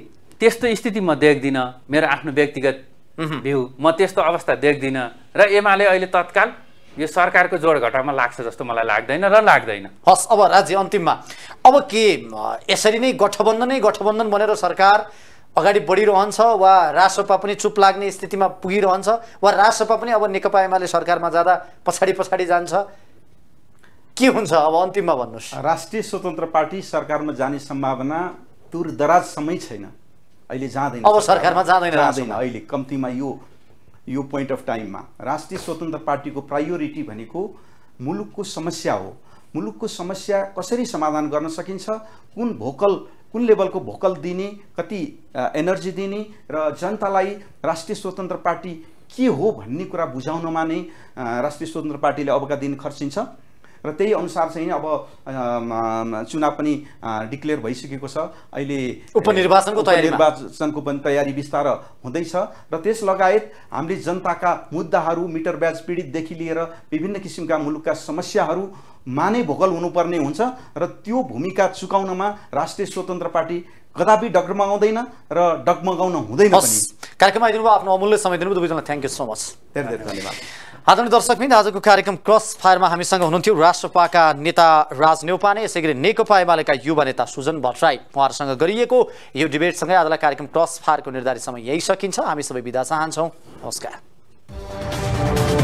B: त्यस्तो स्थिति म देख्दिनँ मेरो आफ्नो व्यक्तिगत भ्यू म त्यस्तो अवस्था देख्दिनँ र एमाले अहिले तत्काल यो सरकारको जोड घटामा लाग्छ जस्तो मलाई लाग्दैन र लाग्दैन हस् अब राज्य अन्तिममा अब के यसरी
C: नै गठबन्धनै गठबन्धन बनेर सरकार अगाडि बढिरहन्छ वा रासोपा पनि चुप लाग्ने स्थितिमा पुगिरहन्छ वा रासोपा पनि अब नेकपा एमाले सरकारमा जाँदा पछाडि पछाडि जान्छ
A: के हुन्छ अब अन्तिममा भन्नुहोस् राष्ट्रिय स्वतन्त्र पार्टी सरकारमा जाने सम्भावना दूर दराजसम्मै छैन अहिले जाँदैन अब सरकारमा जाँदैन जाँदैन अहिले कम्तीमा यो यो पोइन्ट अफ टाइममा राष्ट्रिय स्वतन्त्र पार्टीको प्रायोरिटी भनेको मुलुकको समस्या हो मुलुकको समस्या कसरी समाधान गर्न सकिन्छ कुन भोकल कुन लेभलको भोकल दिने कति एनर्जी दिने र जनतालाई राष्ट्रिय स्वतन्त्र पार्टी के हो भन्ने कुरा बुझाउनमा नै राष्ट्रिय स्वतन्त्र पार्टीले अबका दिन खर्चिन्छ र त्यही अनुसार चाहिँ अब चुनाव पनि डिक्लेयर भइसकेको छ अहिले उपनिर्वाचनको निर्वाचनको पनि तयारी विस्तार हुँदैछ र त्यस लगायत हामीले जनताका मुद्दाहरू मिटर ब्याज पीडितदेखि लिएर विभिन्न किसिमका मुलुकका समस्याहरू माने भोकल हुनुपर्ने हुन्छ र त्यो भूमिका चुकाउनमा राष्ट्रिय स्वतन्त्र पार्टी कदापि डगमगाउँदैन र डगमगाउन हुँदैन कार्यक्रम आइदिनुभयो आफ्नो
C: अमूल्य समय दिनुभयो दुवैजना थ्याङ्क यू सो मच धेरै धेरै धन्यवाद आदरणीय दर्शक मिन्द आजको कार्यक्रम क्रस फायरमा हामीसँग हुनुहुन्थ्यो राष्ट्रपाका नेता राज नेउपाने यसै गरी नेकपा एमालेका युवा नेता सुजन भट्टराई उहाँहरूसँग गरिएको यो डिबेटसँगै आजलाई कार्यक्रम क्रस फायरको निर्धारित समय यही सकिन्छ हामी सबै बिदा चाहन्छौँ नमस्कार